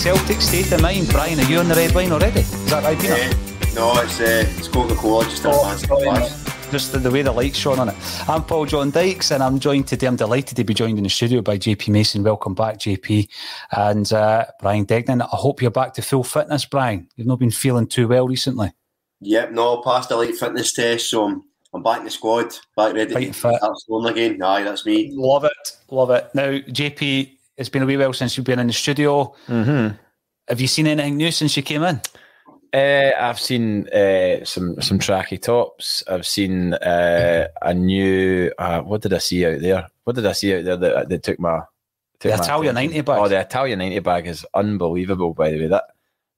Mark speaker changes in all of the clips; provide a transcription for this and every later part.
Speaker 1: Celtic state of mind. Brian, are you on the red line already? Is that
Speaker 2: right, Peter? Uh, no, it's, uh, it's Coca Cola, just oh, glass.
Speaker 1: Just the, the way the light's shone on it. I'm Paul John Dykes, and I'm joined today. I'm delighted to be joined in the studio by JP Mason. Welcome back, JP, and uh, Brian Degnan. I hope you're back to full fitness, Brian. You've not been feeling too well recently.
Speaker 2: Yep, no, passed the late fitness test, so I'm, I'm back in the squad, back ready Fight to start again. Aye, that's me. Love it, love it.
Speaker 1: Now, JP, it's been a wee while since you've been in the studio. Mm-hmm. Have you seen anything new since you came in?
Speaker 3: Uh, I've seen uh, some some tracky tops. I've seen uh, a new. Uh, what did I see out there? What did I see out there that, that took my took the my Italian attention? ninety bag? Oh, the Italian ninety bag is unbelievable. By the way, that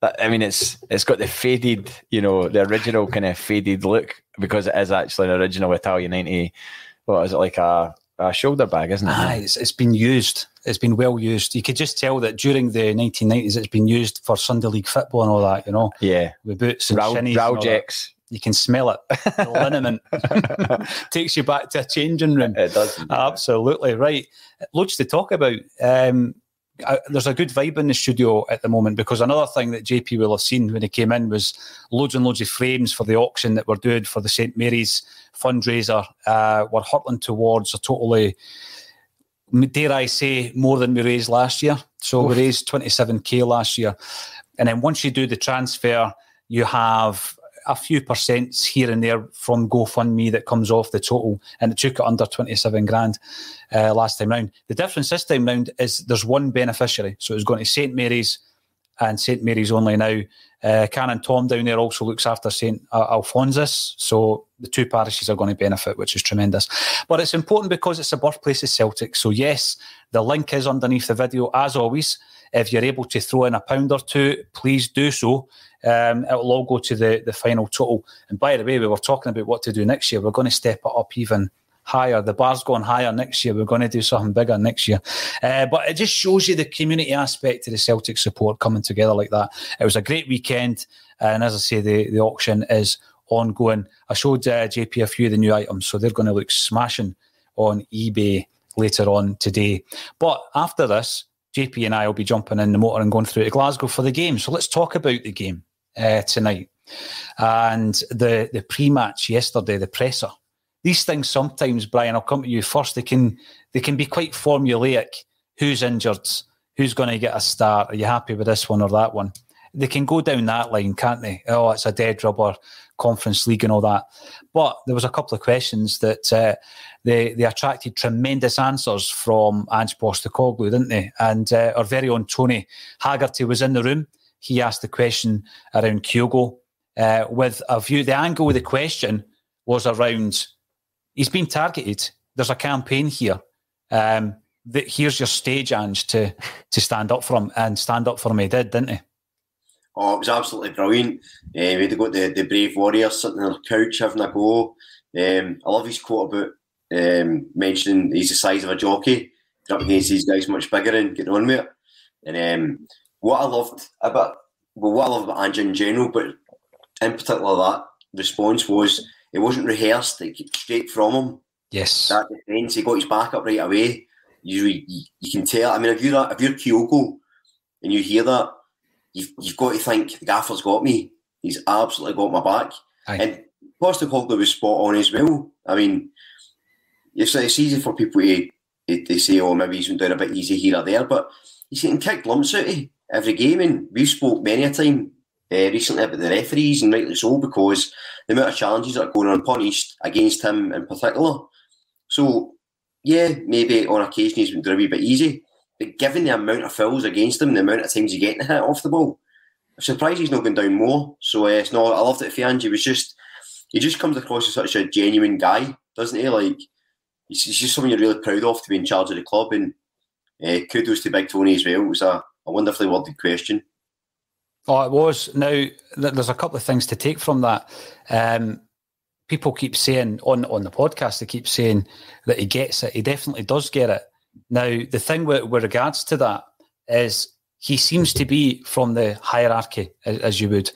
Speaker 3: that I mean, it's it's got the faded, you know, the original kind of faded look because it is actually an original Italian ninety.
Speaker 1: What is it like a, a shoulder bag, isn't it? Ah, it's, it's been used it's been well used. You could just tell that during the 1990s, it's been used for Sunday league football and all that. You know, yeah, with boots and shinies, Rowjacks. you can smell it. The liniment takes you back to a changing room. It does. Absolutely yeah. right. Loads to talk about. Um, I, there's a good vibe in the studio at the moment because another thing that JP will have seen when he came in was loads and loads of frames for the auction that were doing for the St Mary's fundraiser. Uh, we're hurtling towards a totally dare I say, more than we raised last year. So Oof. we raised 27K last year. And then once you do the transfer, you have a few percents here and there from GoFundMe that comes off the total, and it took it under 27 grand uh, last time round. The difference this time round is there's one beneficiary. So it's going to St. Mary's, and St Mary's only now. Uh, Canon Tom down there also looks after St Alphonsus, so the two parishes are going to benefit, which is tremendous. But it's important because it's the birthplace of Celtic. So, yes, the link is underneath the video, as always. If you're able to throw in a pound or two, please do so. Um, it'll all go to the, the final total. And by the way, we were talking about what to do next year. We're going to step it up even higher. The bar's going higher next year. We're going to do something bigger next year. Uh, but it just shows you the community aspect of the Celtic support coming together like that. It was a great weekend. And as I say, the, the auction is ongoing. I showed uh, JP a few of the new items, so they're going to look smashing on eBay later on today. But after this, JP and I will be jumping in the motor and going through to Glasgow for the game. So let's talk about the game uh, tonight and the the pre match yesterday, the presser these things sometimes, Brian, I'll come to you first. They can they can be quite formulaic. Who's injured? Who's going to get a start? Are you happy with this one or that one? They can go down that line, can't they? Oh, it's a dead rubber, Conference League and all that. But there was a couple of questions that uh, they they attracted tremendous answers from Ange Postecoglou, didn't they? And uh, our very own Tony Haggerty was in the room. He asked the question around Kyogo uh, with a view. The angle of the question was around he's been targeted. There's a campaign here. Um, that here's your stage, Ange, to to stand up for him, and stand up for him. He did, didn't he?
Speaker 2: Oh, it was absolutely brilliant. Uh, we to got the, the brave warriors sitting on the couch having a go. Um, I love his quote about um, mentioning he's the size of a jockey. up against these guys much bigger and getting on with it. And um, what I loved about well, what I love about Ange in general, but in particular that response was it wasn't rehearsed. It came straight from him. Yes. That defence, he got his back up right away. You, you, you can tell. I mean, if you're if you're Kyogo and you hear that, you've, you've got to think the gaffer's got me. He's absolutely got my back. Aye. And Postacoglu was spot on as well. I mean, it's, it's easy for people to, to say, "Oh, maybe he's been doing a bit easy here or there," but he's getting kicked lumps out of every game, and we've spoke many a time uh, recently about the referees, and rightly so, because the amount of challenges that are going unpunished against him in particular. So, yeah, maybe on occasion he's been doing a wee bit easy, but given the amount of fouls against him, the amount of times he's getting hit off the ball, I'm surprised he's not going down more. So, uh, it's not, I love that He was just, he just comes across as such a genuine guy, doesn't he? Like, he's just something you're really proud of to be in charge of the club, and uh, kudos to Big Tony as well. It was a, a wonderfully worded question.
Speaker 1: Oh, it was. Now, there's a couple of things to take from that. Um, people keep saying on, on the podcast, they keep saying that he gets it. He definitely does get it. Now, the thing with, with regards to that is he seems to be from the hierarchy, as, as you would,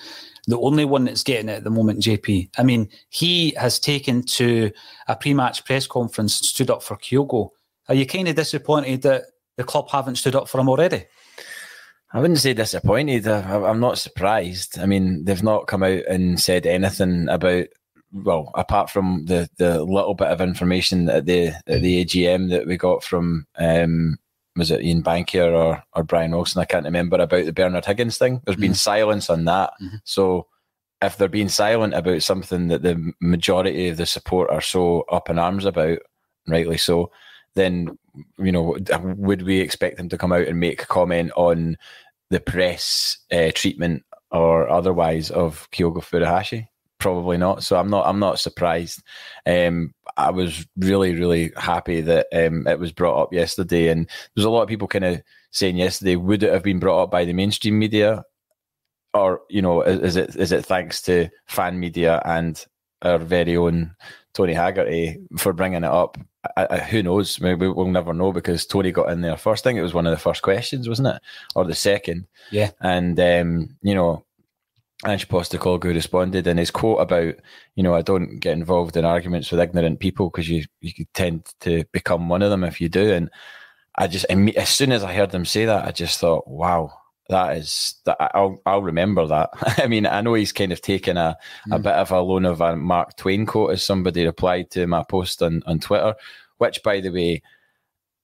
Speaker 1: the only one that's getting it at the moment, JP. I mean, he has taken to a pre match press conference and stood up for Kyogo. Are you kind of disappointed that the club haven't stood up for him already? I wouldn't say disappointed. I, am not surprised. I mean, they've not
Speaker 3: come out and said anything about well, apart from the the little bit of information at the at the AGM that we got from um, was it Ian Bankier or or Brian Olsen? I can't remember about the Bernard Higgins thing. There's mm-hmm. been silence on that. Mm-hmm. So if they're being silent about something that the majority of the support are so up in arms about, rightly so, then you know would we expect them to come out and make comment on the press uh, treatment or otherwise of Kyogo Furuhashi? Probably not. So I'm not. I'm not surprised. Um, I was really, really happy that um, it was brought up yesterday, and there's a lot of people kind of saying yesterday, would it have been brought up by the mainstream media, or you know, is, is it is it thanks to fan media and our very own Tony Haggerty eh, for bringing it up. I, I, who knows? Maybe we'll never know because Tony got in there first. I think it was one of the first questions, wasn't it, or the second? Yeah. And um, you know, Ange Postecoglou responded, in his quote about, you know, I don't get involved in arguments with ignorant people because you you tend to become one of them if you do. And I just as soon as I heard them say that, I just thought, wow, that is that I'll I'll remember that. I mean, I know he's kind of taken a, mm. a hmm. bit of a loan of a Mark Twain quote as somebody replied to my post on, on Twitter, which by the way,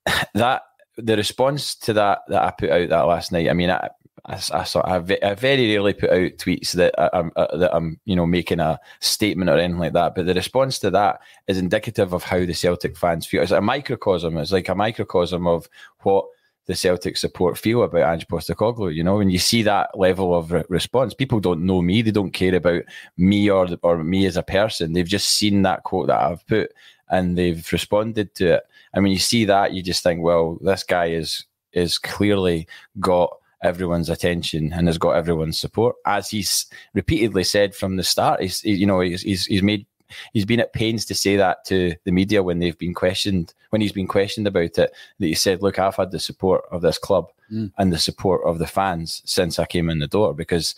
Speaker 3: that the response to that that I put out that last night. I mean, I I, I, sort of, I very rarely put out tweets that I, am uh, that I'm you know making a statement or anything like that. But the response to that is indicative of how the Celtic fans feel. It's a microcosm. It's like a microcosm of what the Celtic support feel about Ange Postecoglou. You know, when you see that level of re response, people don't know me; they don't care about me or or me as a person. They've just seen that quote that I've put, and they've responded to it. And when you see that, you just think, well, this guy is is clearly got everyone's attention and has got everyone's support. As he's repeatedly said from the start, he's you know he's he's, he's made he's been at pains to say that to the media when they've been questioned, when he's been questioned about it, that he said, "Look, I've had the support of this club mm. and the support of the fans since I came in the door because."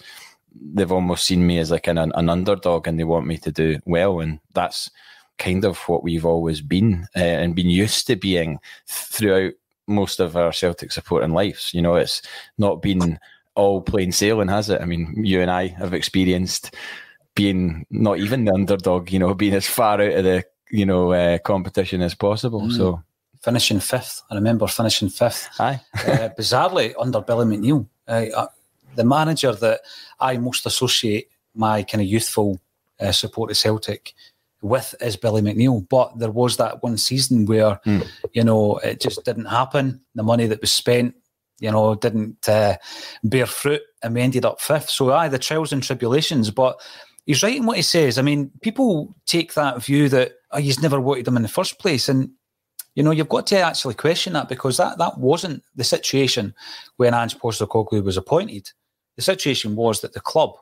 Speaker 3: They've almost seen me as like an, an underdog, and they want me to do well, and that's kind of what we've always been uh, and been used to being throughout most of our Celtic supporting lives. You know, it's not been all plain sailing, has it? I mean, you and I have experienced being not even the underdog, you know, being as far out of the you know uh,
Speaker 1: competition as possible. Mm. So finishing fifth, I remember finishing fifth. Aye, uh, bizarrely under Billy McNeil, uh, uh, the manager that I most associate my kind of youthful uh, support to Celtic with is Billy McNeil. But there was that one season where mm. you know it just didn't happen. The money that was spent you know, didn't uh, bear fruit and we ended up fifth. So, aye, the trials and tribulations, but he's right in what he says. I mean, people take that view that oh, he's never wanted them in the first place, and you know you've got to actually question that because that that wasn't the situation when Ange Postecoglou was appointed. The situation was that the club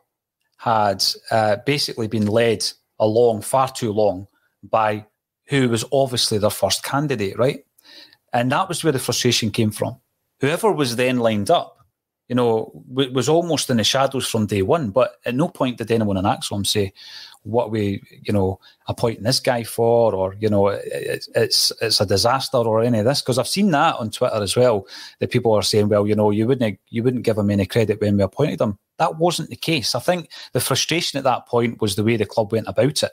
Speaker 1: had uh, basically been led along far too long by who was obviously their first candidate, right? And that was where the frustration came from. Whoever was then lined up you know, w- was almost in the shadows from day one. But at no point did anyone in Axlum say, "What we, you know, appointing this guy for?" or you know, it, it's it's a disaster or any of this. Because I've seen that on Twitter as well that people are saying, "Well, you know, you wouldn't you wouldn't give him any credit when we appointed him." That wasn't the case. I think the frustration at that point was the way the club went about it,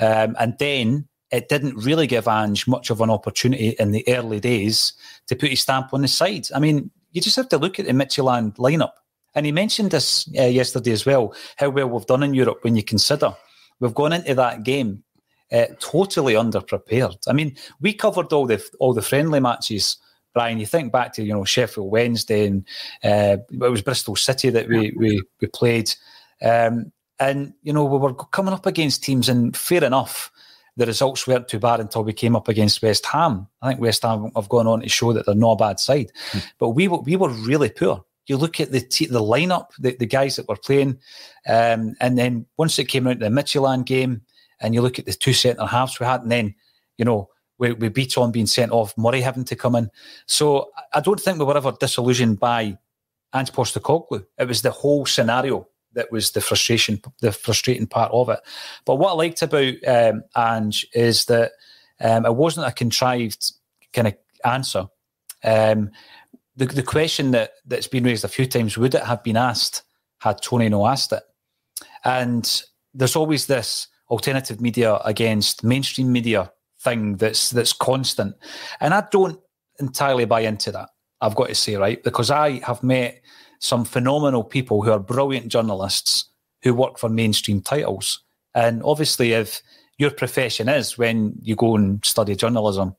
Speaker 1: um, and then it didn't really give Ange much of an opportunity in the early days to put his stamp on the side. I mean, you just have to look at the Michelin lineup. And he mentioned this uh, yesterday as well how well we've done in Europe when you consider we've gone into that game uh, totally underprepared. I mean, we covered all the all the friendly matches. Brian, you think back to you know Sheffield Wednesday and uh, it was Bristol City that we we, we played, um, and you know we were coming up against teams, and fair enough, the results weren't too bad until we came up against West Ham. I think West Ham have gone on to show that they're not a bad side, mm. but we were, we were really poor. You look at the the lineup, the, the guys that were playing, um, and then once it came out the Michelin game, and you look at the two centre halves we had, and then you know we, we beat on being sent off, Murray having to come in. So I don't think we were ever disillusioned by Ange It was the whole scenario that was the frustration, the frustrating part of it. But what I liked about um, Ange is that um, it wasn't a contrived kind of answer. Um, the, the question that that's been raised a few times: would it have been asked had Tony no asked it? And there's always this alternative media against mainstream media thing that's that's constant, and I don't entirely buy into that. I've got to say, right, because I have met some phenomenal people who are brilliant journalists who work for mainstream titles. And obviously, if your profession is when you go and study journalism,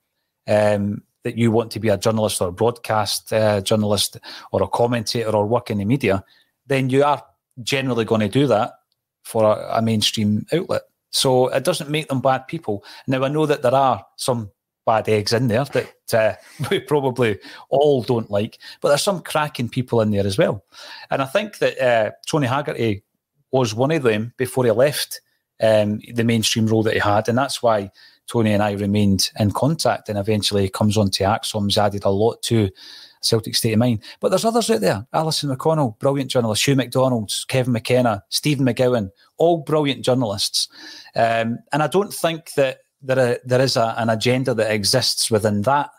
Speaker 1: um, that you want to be a journalist or a broadcast uh, journalist or a commentator or work in the media, then you are generally going to do that for a, a mainstream outlet. So it doesn't make them bad people. Now, I know that there are some bad eggs in there that uh, we probably all don't like. But there's some cracking people in there as well. And I think that uh, Tony Haggerty was one of them before he left um, the mainstream role that he had. And that's why Tony and I remained in contact and eventually he comes on to Axom's added a lot to Celtic State of Mind. But there's others out there. Alison McConnell, brilliant journalist. Hugh McDonald, Kevin McKenna, Stephen McGowan, all brilliant journalists. Um, and I don't think that there, are, there is a, an agenda that exists within that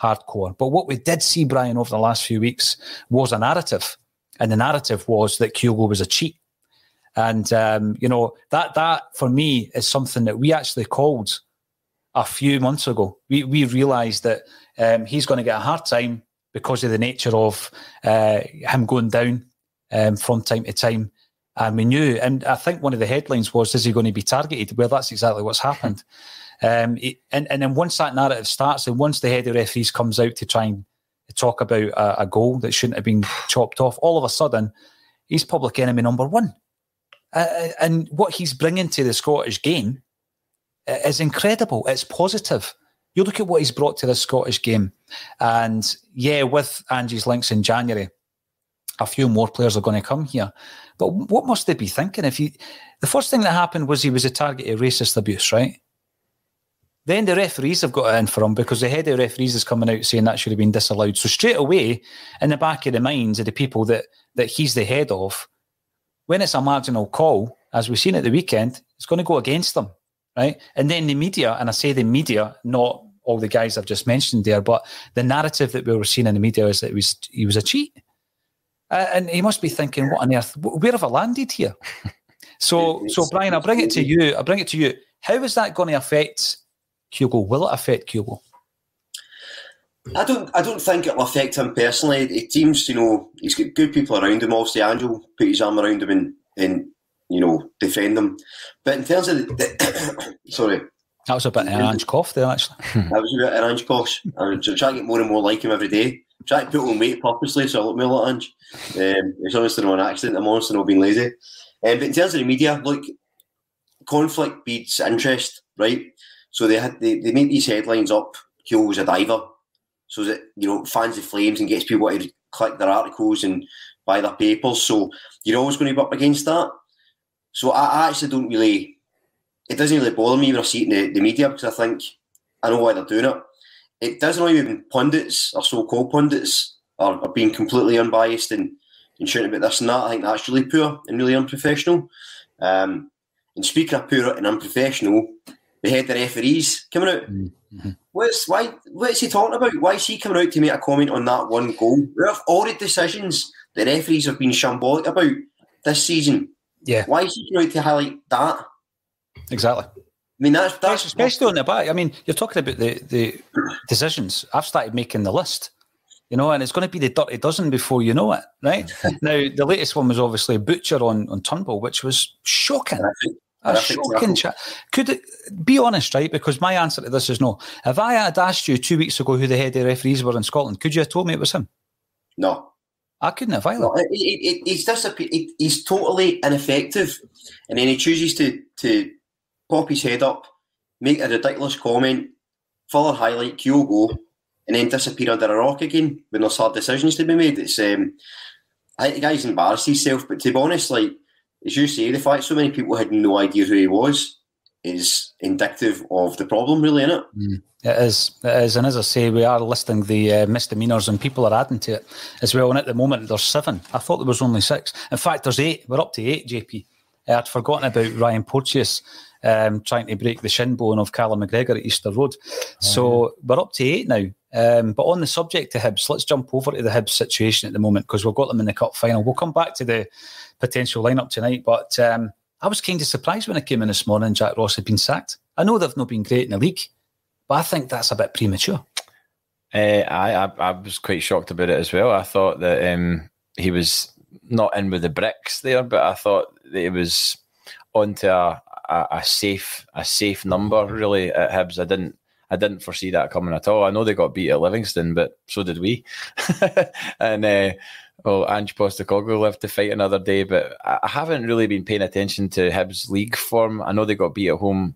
Speaker 1: hardcore. But what we did see, Brian, over the last few weeks was a narrative. And the narrative was that Kyogo was a cheat. And, um, you know, that, that for me is something that we actually called a few months ago. We, we realized that um, he's going to get a hard time because of the nature of uh, him going down um, from time to time. And we knew, and I think one of the headlines was, is he going to be targeted? Well, that's exactly what's happened. Um, and, and then once that narrative starts, and once the head of referees comes out to try and talk about a, a goal that shouldn't have been chopped off, all of a sudden, he's public enemy number one. Uh, uh and what he's bringing to the Scottish game uh, is incredible. It's positive. You look at what he's brought to the Scottish game, and yeah, with Angie's links in January, a few more players are going to come here. But what must they be thinking? If you, the first thing that happened was he was a target of racist abuse, right? Then the referees have got it in for him because the head of referees is coming out saying that should have been disallowed. So straight away, in the back of the minds of the people that that he's the head of, when it's a marginal call, as we've seen at the weekend, it's going to go against them, right? And then the media, and I say the media, not all the guys I've just mentioned there, but the narrative that we were seeing in the media is that he was he was a cheat, uh, and he must be thinking, what on earth? Where have I landed here? So, so Brian, I bring it to you. I bring it to you. How is that going to affect? Kyogo. Will it affect Kyogo?
Speaker 2: I don't. I don't think it'll affect him personally. It seems, you know, he's got good people around him. Obviously, Angel put his arm around him and, and you know defend him. But in terms of the, the sorry,
Speaker 1: that was a bit mm-hmm. orange cough there. Actually, hmm.
Speaker 2: that was a bit of an orange cough. I'm trying to get more and more like him every day. I'm trying to put on weight purposely so I look more like Ange. Um, it's obviously not an accident. I'm honestly not being lazy. Um, but in terms of the media, look, conflict beats interest, right? So they had they, they make these headlines up. was a diver, so that you know fans the Flames and gets people to click their articles and buy their papers. So you're always going to be up against that. So I, I actually don't really. It doesn't really bother me when I see it in the, the media because I think I know why they're doing it. It doesn't even pundits or so-called pundits are, are being completely unbiased and, and shouting about this and that. I think that's really poor and really unprofessional. Um, and speaking of poor and unprofessional, the head of referees coming out. Mm-hmm. What's why? What's he talking about? Why is he coming out to make a comment on that one goal? There have the decisions the referees have been shambolic about this season. Yeah. Why is he coming out to highlight that? Exactly. I mean, that's, that's especially on the back. I mean, you're talking about the
Speaker 1: the decisions. I've started making the list you know, and it's going to be the dirty dozen before you know it, right? now, the latest one was obviously Butcher on, on Turnbull, which was shocking. A shocking chat. Could it be honest, right? Because my answer to this is no. If I had asked you two weeks ago who the head of referees were in Scotland, could you have told me it was him?
Speaker 2: No. I couldn't have either. No, it, it, he's disappeared. He's totally ineffective. And then he chooses to, to pop his head up, make a ridiculous comment, further highlight, Kyogo, and then disappear under a rock again when there's hard decisions to be made. It's um, I think the guy's embarrassed himself, but to be honest, like as you say, the fact so many people had no idea who he was is indicative of the problem, really, isn't it? Mm.
Speaker 1: It is. It is. And as I say, we are listing the uh, misdemeanours and people are adding to it as well. And at the moment, there's seven. I thought there was only six. In fact, there's eight. We're up to eight, JP. I'd forgotten about Ryan Porteous um, trying to break the shin bone of Callum McGregor at Easter Road. Oh, so we're up to eight now. Um, but on the subject of Hibs, let's jump over to the Hibs situation at the moment because we've got them in the cup final. We'll come back to the potential lineup tonight, but um, I was kind of surprised when I came in this morning. Jack Ross had been sacked. I know they've not been great in the league, but I think that's a bit
Speaker 3: premature. Uh, I, I, I was quite shocked about it as well. I thought that um, he was not in with the bricks there, but I thought that he was onto a, a, a safe a safe number really at Hibs. I didn't I didn't foresee that coming at all. I know they got beat at Livingston, but so did we. and uh, well, Ange Postecoglou lived to fight another day, but I haven't really been paying attention to Hibs league form. I know they got beat at home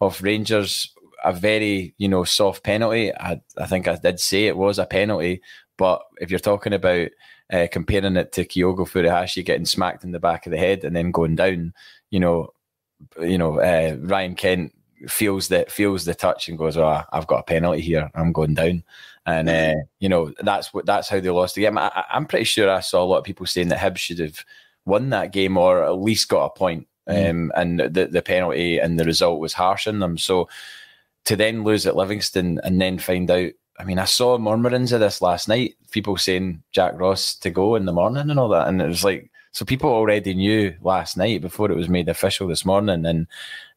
Speaker 3: off Rangers, a very you know soft penalty. I, I think I did say it was a penalty, but if you're talking about uh, comparing it to Kyogo Furuhashi getting smacked in the back of the head and then going down, you know, you know, uh, Ryan Kent feels that feels the touch and goes, "Oh, I've got a penalty here. I'm going down." And uh, you know, that's what that's how they lost the game. I, am pretty sure I saw a lot of people saying that Hibbs should have won that game or at least got a point. Mm. Um, and the, the penalty and the result was harsh on them. So to then lose at Livingston and then find out I mean, I saw murmurings of this last night. People saying Jack Ross to go in the morning and all that, and it was like so people already knew last night before it was made official this morning. And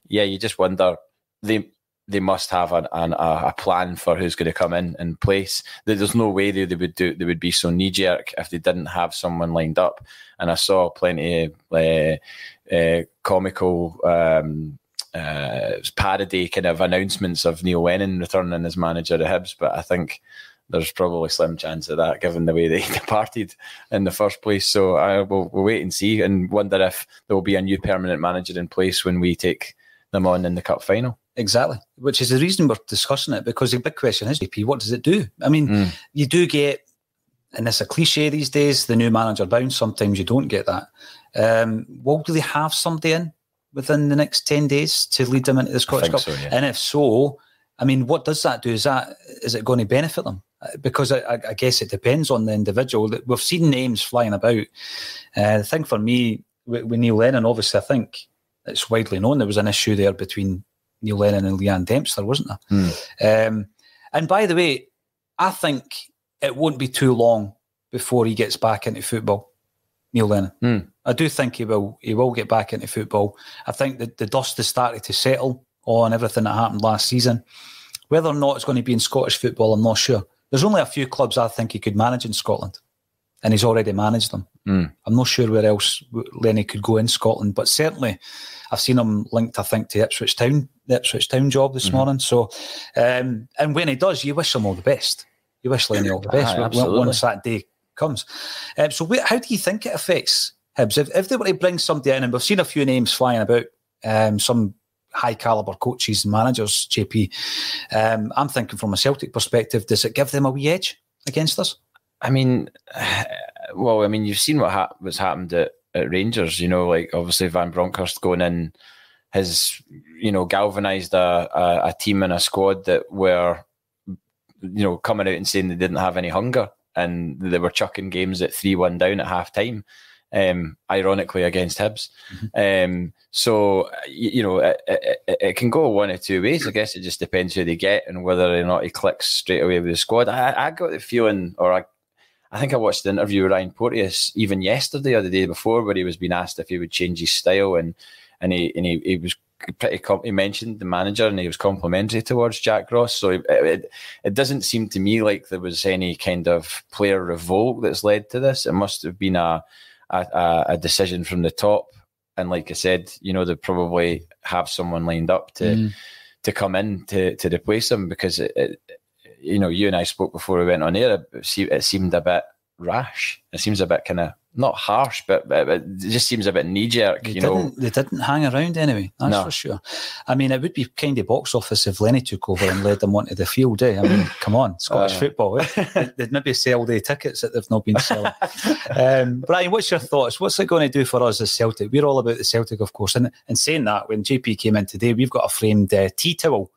Speaker 3: yeah, you just wonder they they must have an, an, a plan for who's going to come in in place. There's no way they, they would do they would be so knee jerk if they didn't have someone lined up. And I saw plenty of uh, uh, comical. Um, uh, parody kind of announcements of Neil Lennon returning as manager of Hibs, but I think there's probably slim chance of that given the way they departed in the first place. So I will we'll wait and see and wonder if there will be a new permanent manager in
Speaker 1: place when we take them on in the cup final. Exactly, which is the reason we're discussing it because the big question is, JP, what does it do? I mean, mm. you do get, and it's a cliche these days, the new manager bounce. Sometimes you don't get that. Um, well, do they have somebody in within the next 10 days to lead them into the Scottish Cup? So, yeah. And if so, I mean, what does that do? Is that is it going to benefit them? Uh, because I, I, guess it depends on the individual. We've seen names flying about. Uh, the thing for me with, with, Neil Lennon, obviously, I think it's widely known there was an issue there between Neil Lennon and Leanne Dempster, wasn't there? Mm. Um, and by the way, I think it won't be too long before he gets back into football. Neil Lennon. Mm. I do think he will. He will get back into football. I think that the dust has started to settle on everything that happened last season. Whether or not it's going to be in Scottish football, I'm not sure. There's only a few clubs I think he could manage in Scotland, and he's already managed them. Mm. I'm not sure where else Lenny could go in Scotland, but certainly I've seen him linked, I think, to Ipswich Town, the Ipswich Town job this mm-hmm. morning. So, um, and when he does, you wish him all the best. You wish Lenny all the best Aye, once that day comes. Um, so, how do you think it affects Hibs? If, if, they were to bring somebody in, and we've seen a few names flying about, um, some high caliber coaches and managers, JP. Um, I'm thinking from a Celtic perspective, does it give them a wee edge against us? I mean,
Speaker 3: well, I mean, you've seen what ha- what's happened at, at Rangers. You know, like obviously Van Bronckhorst going in has you know galvanized a, a, a team and a squad that were you know coming out and saying they didn't have any hunger and they were chucking games at three one down at half time um, ironically against Hibs. Mm-hmm. Um, so you, you know it, it, it, can go one or two ways. I guess it just depends who they get and whether or not he clicks straight away with the squad. I, I got the feeling, or I, I think I watched the interview with Ryan Porteous even yesterday or the day before, where he was being asked if he would change his style, and and he and he, he was pretty com- he mentioned the manager and he was complimentary towards Jack Ross. So it, it, it, doesn't seem to me like there was any kind of player revolt that's led to this. It must have been a a, a decision from the top. And like I said, you know, they probably have someone lined up to mm. to come in to to replace him because it, it, you know, you and I spoke before we went on air. It seemed a bit rash. It seems a bit kind of not harsh, but, but, it just seems a bit knee jerk. You know,
Speaker 1: they didn't hang around anyway. That's no. for sure. I mean, it would be kind of box office if Lenny took over and led them onto the field. Eh? I mean, come on, Scottish uh, football. Eh? They'd maybe sell the tickets that they've not been selling. um, Brian, what's your thoughts? What's it going to do for us as Celtic? We're all about the Celtic, of course. And, and saying that, when JP came in today, we've got a framed uh, tea towel.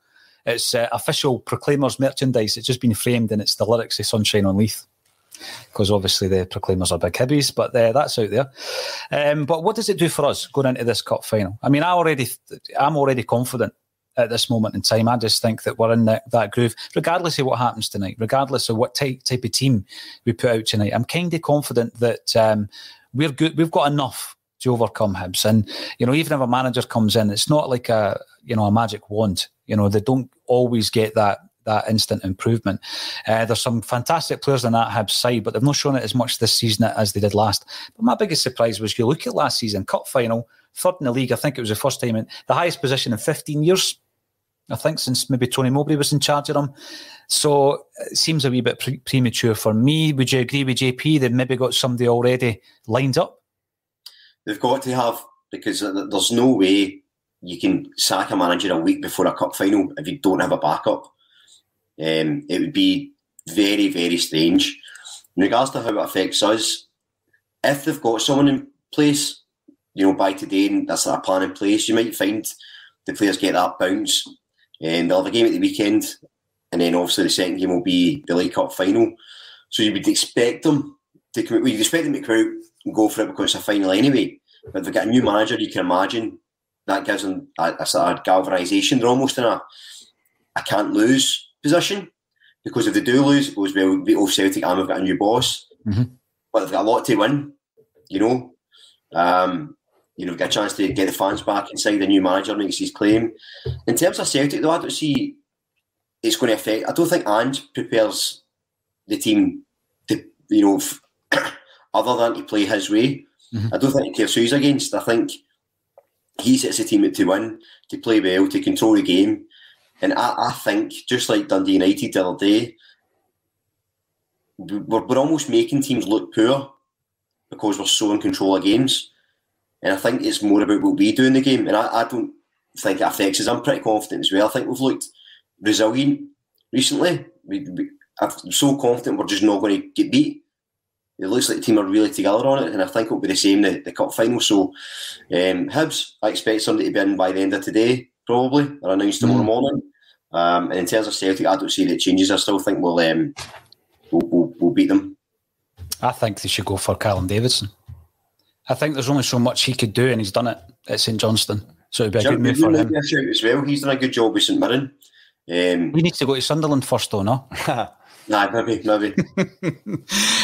Speaker 1: It's uh, official Proclaimers merchandise. It's just been framed, and it's the lyrics of Sunshine on Leith because obviously the Proclaimers are big hibbies, but uh, that's out there. Um, but what does it do for us going into this cup final? I mean, I already, I'm already confident at this moment in time. I just think that we're in that, that groove, regardless of what happens tonight, regardless of what type, type of team we put out tonight. I'm kind of confident that um, we're good. We've got enough to overcome Hibs, and you know, even if a manager comes in, it's not like a you know a magic wand. You know, they don't always get that that instant improvement. Uh, there's some fantastic players on that Hibs side, but they've not shown it as much this season as they did last. But my biggest surprise was you look at last season, cup final, third in the league. I think it was the first time in the highest position in 15 years. I think since maybe Tony Mowbray was in charge of them. So it seems a wee bit pre- premature for me. Would you agree with JP? They've maybe got somebody already lined up.
Speaker 2: They've got to have because there's no way you can sack a manager a week before a cup final if you don't have a backup. Um, it would be very, very strange. In regards to how it affects us, if they've got someone in place, you know, by today, and that's a plan in place, you might find the players get that bounce. And um, they'll have a game at the weekend, and then obviously the second game will be the League Cup final. So you would expect them to come out, well, you'd expect them to come out and go for it because it's a final anyway. But they've got a new manager, you can imagine that gives them a, a sort of galvanisation. They're almost in a, I can't lose position because if they do lose, it goes well. The old Celtic, and we've got a new boss, mm-hmm. but they've got a lot to win. You know, um, you know, get a chance to get the fans back inside. The new manager makes his claim. In terms of Celtic, though, I don't see it's going to affect. I don't think Ange prepares the team to, you know, other than to play his way. Mm-hmm. I don't think he cares who he's against. I think he sets the team up to win, to play well, to control the game, and I, I think, just like Dundee United the other day, we're, we're almost making teams look poor because we're so in control of games. And I think it's more about what we do in the game. And I, I don't think it affects us. I'm pretty confident as well. I think we've looked resilient recently. We, we, I'm so confident we're just not going to get beat. It looks like the team are really together on it, and I think it'll be the same the, the cup final. So, um, Hibs, I expect somebody to be in by the end of today probably, They're announced tomorrow mm. morning. Um, and in terms of Celtic, I don't see any changes. I still think we'll, um, we'll, we'll, we'll beat them.
Speaker 1: I think they should go for Callum Davidson. I think there's only so much he could do, and he's done it at St Johnston. So it'd be a Jim, good move for him.
Speaker 2: As well. He's done a good job with St Mirren. Um, we need to go to Sunderland
Speaker 1: first, though, no?
Speaker 2: nah, maybe, maybe.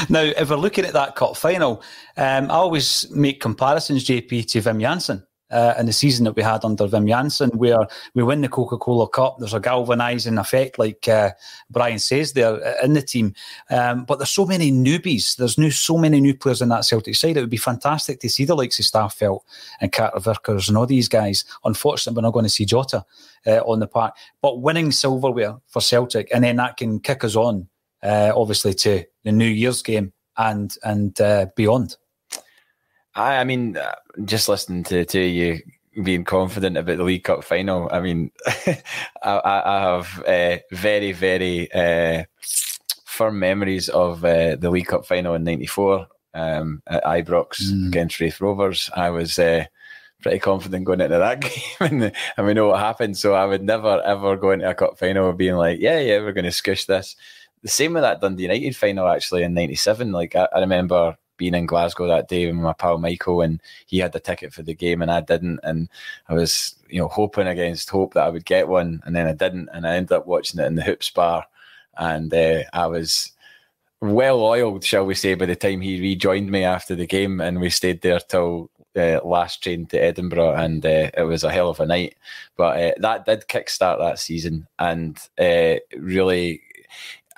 Speaker 1: now, if we're looking at that cup final, um, I always make comparisons, JP, to Vim Janssen uh, in the season that we had under Vim Janssen, where we win the Coca Cola Cup. There's a galvanising effect, like uh, Brian says there, uh, in the team. Um, but there's so many newbies. There's new, so many new players in that Celtic side. It would be fantastic to see the likes of Staffelt and Carter Vickers and all these guys. Unfortunately, we're not going to see Jota uh, on the park. But winning silverware for Celtic, and then that can kick us on, uh, obviously, to the New Year's game and and uh, beyond.
Speaker 3: I, I mean, uh, just listening to to you being confident about the League Cup final. I mean, I, I, have uh, very, very uh, firm memories of uh, the League Cup final in '94 um, at Ibrox mm. against Wraith Rovers. I was uh, pretty confident going into that game, and, and, we know what happened. So I would never, ever go into a cup final being like, "Yeah, yeah, we're going to squish this." The same with that Dundee United final, actually in '97. Like I, I remember being in Glasgow that day with my pal Michael, and he had the ticket for the game and I didn't, and I was you know hoping against hope that I would get one, and then I didn't, and I ended up watching it in the hoops bar, and uh, I was well oiled, shall we say, by the time he rejoined me after the game, and we stayed there till uh, last train to Edinburgh, and uh, it was a hell of a night. But uh, that did kickstart that season, and uh, really,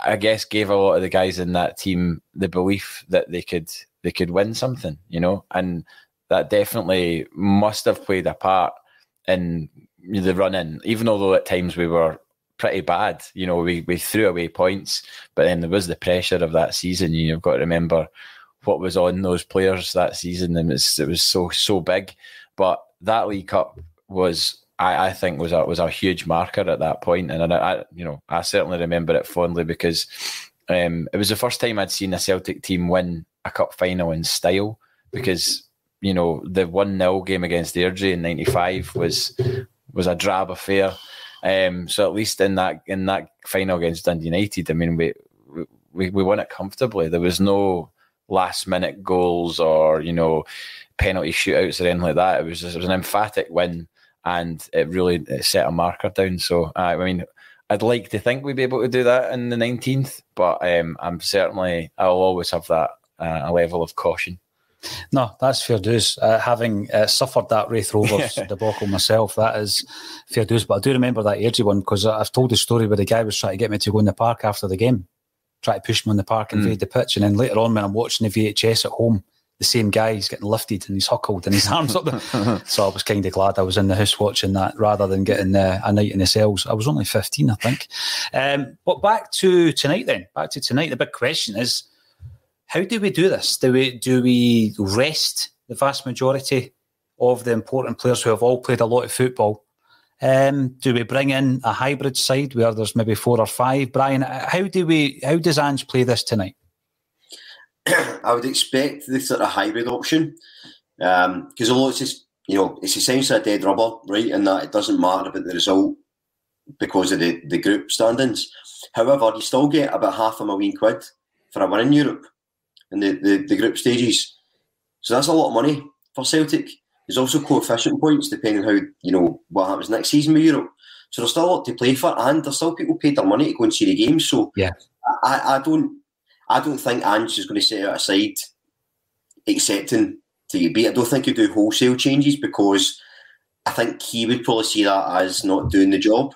Speaker 3: I guess, gave a lot of the guys in that team the belief that they could they could win something, you know, and that definitely must have played a part in the run in, even although at times we were pretty bad. You know, we, we threw away points, but then there was the pressure of that season. You you've got to remember what was on those players that season, and it was, it was so so big. But that League Cup was, I, I think, was a was a huge marker at that point, and I, I you know I certainly remember it fondly because um, it was the first time I'd seen a Celtic team win a cup final in style because you know the one 0 game against Airdrie in '95 was was a drab affair. Um, so at least in that in that final against Dundee United, I mean we we we won it comfortably. There was no last minute goals or you know penalty shootouts or anything like that. It was just, it was an emphatic win and it really it set a marker down. So uh, I mean. I'd like to think we'd be able to do that in the 19th, but um, I'm certainly I'll always have that uh, a level of caution.
Speaker 1: No, that's fair dues. Uh, having uh, suffered that Wraith Rovers debacle myself, that is fair dues. But I do remember that Airdrie one because I've told the story where the guy was trying to get me to go in the park after the game, try to push me in the park, and invade hmm. the pitch. And then later on, when I'm watching the VHS at home, the same guy is getting lifted and he's huckled and his arms up. so I was kind of glad I was in the house watching that rather than getting uh, a night in the cells. I was only 15, I think. Um, but back to tonight then. Back to tonight. The big question is how do we do this? Do we do we rest the vast majority of the important players who have all played a lot of football? Um, do we bring in a hybrid side where there's maybe four or five? Brian, how do we? How does Ange play this tonight?
Speaker 2: I would expect the sort of hybrid option because um, although it's just, you know it's essentially a dead rubber, right? And that it doesn't matter about the result because of the, the group standings. However, you still get about half a million quid for a win in Europe in the, the, the group stages. So that's a lot of money for Celtic. There's also coefficient points depending how you know what happens next season with Europe. So there's still a lot to play for, and there's still people paid their money to go and see the game. So yeah, I, I don't I don't think Ange is going to set out aside accepting to be. I don't think he would do wholesale changes because I think he would probably see that as not doing the job.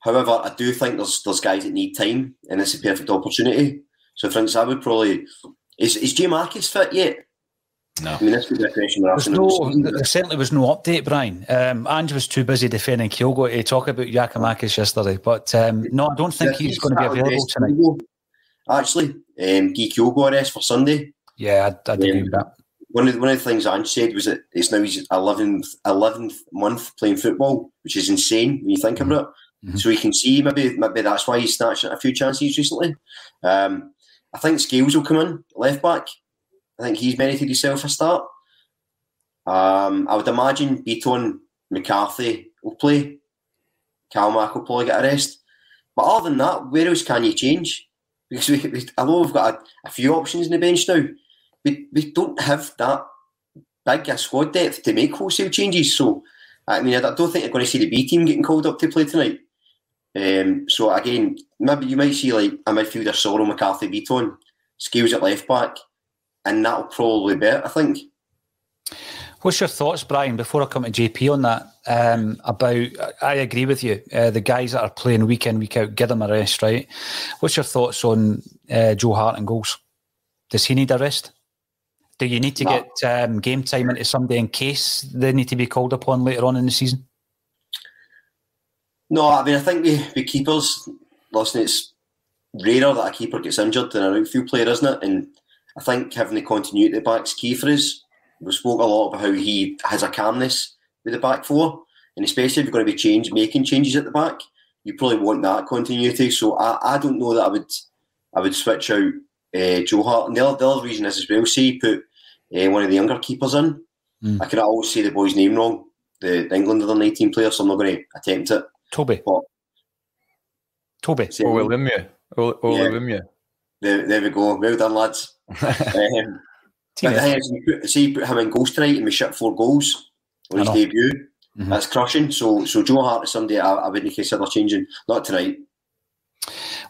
Speaker 2: However, I do think there's there's guys that need time, and it's a perfect opportunity. So, for instance, I would probably is is Jay Marcus fit yet? No. I mean, this was no,
Speaker 1: there certainly was no update, Brian. Um, Ange was too busy defending Kyogo to talk about Yakimakis yesterday. But um, no, I don't think yeah, he's, going to be available tonight.
Speaker 2: Kyogo, actually, um, Guy Kyogo rest for Sunday. Yeah, I, I um, agree with that. Um, one of, the, one of the things Ange said was that it's now his 11th, 11th month playing football, which is insane when you think mm-hmm. about it. Mm-hmm. So we can see maybe maybe that's why he's snatched a few chances recently. Um, I think Scales will come in left back. I think he's merited himself a start. Um, I would imagine Beaton, McCarthy will play. Calmack will probably get a rest. But other than that, where else can you change? Because we, we we've got a, a, few options in the bench now. We, we don't have that big a squad depth to make wholesale changes. So, I mean, I don't think you are going to see the B team getting called up to play tonight. Um, so again, maybe you might see like a midfielder Soro McCarthy Beaton skews at left back, and that'll probably be it, I think.
Speaker 1: What's your thoughts, Brian, before I come to JP on that? Um, about, I agree with you. Uh, the guys that are playing week in, week out, give them a rest, right? What's your thoughts on uh, Joe Hart and goals? Does he need a rest? Do you need to nah. get um, game time into somebody in case they need to be called upon later on in the season?
Speaker 2: No, I mean, I think the, the keepers, listen, it's rarer that a keeper gets injured than an outfield player, isn't it? And I think having the continuity at the back's key for us. We spoke a lot about how he has a calmness with the back four, and especially if you're going to be change, making changes at the back, you probably want that continuity. So I, I don't know that I would I would switch out uh, Joe Hart. And the other, the other reason is as well, see, put uh, one of the younger keepers in, mm. I can always say the boy's name wrong, the, the England under 19 player, so I'm not going to attempt it. Toby. What?
Speaker 1: Toby.
Speaker 3: Ole Wimmew. Ole Wimmew.
Speaker 2: There we go. Well done, lads. um, but, see, put him in goal tonight, and we shot four goals on his debut. Mm-hmm. That's crushing. So, so Joe Hart is somebody I, I wouldn't consider changing. Not tonight.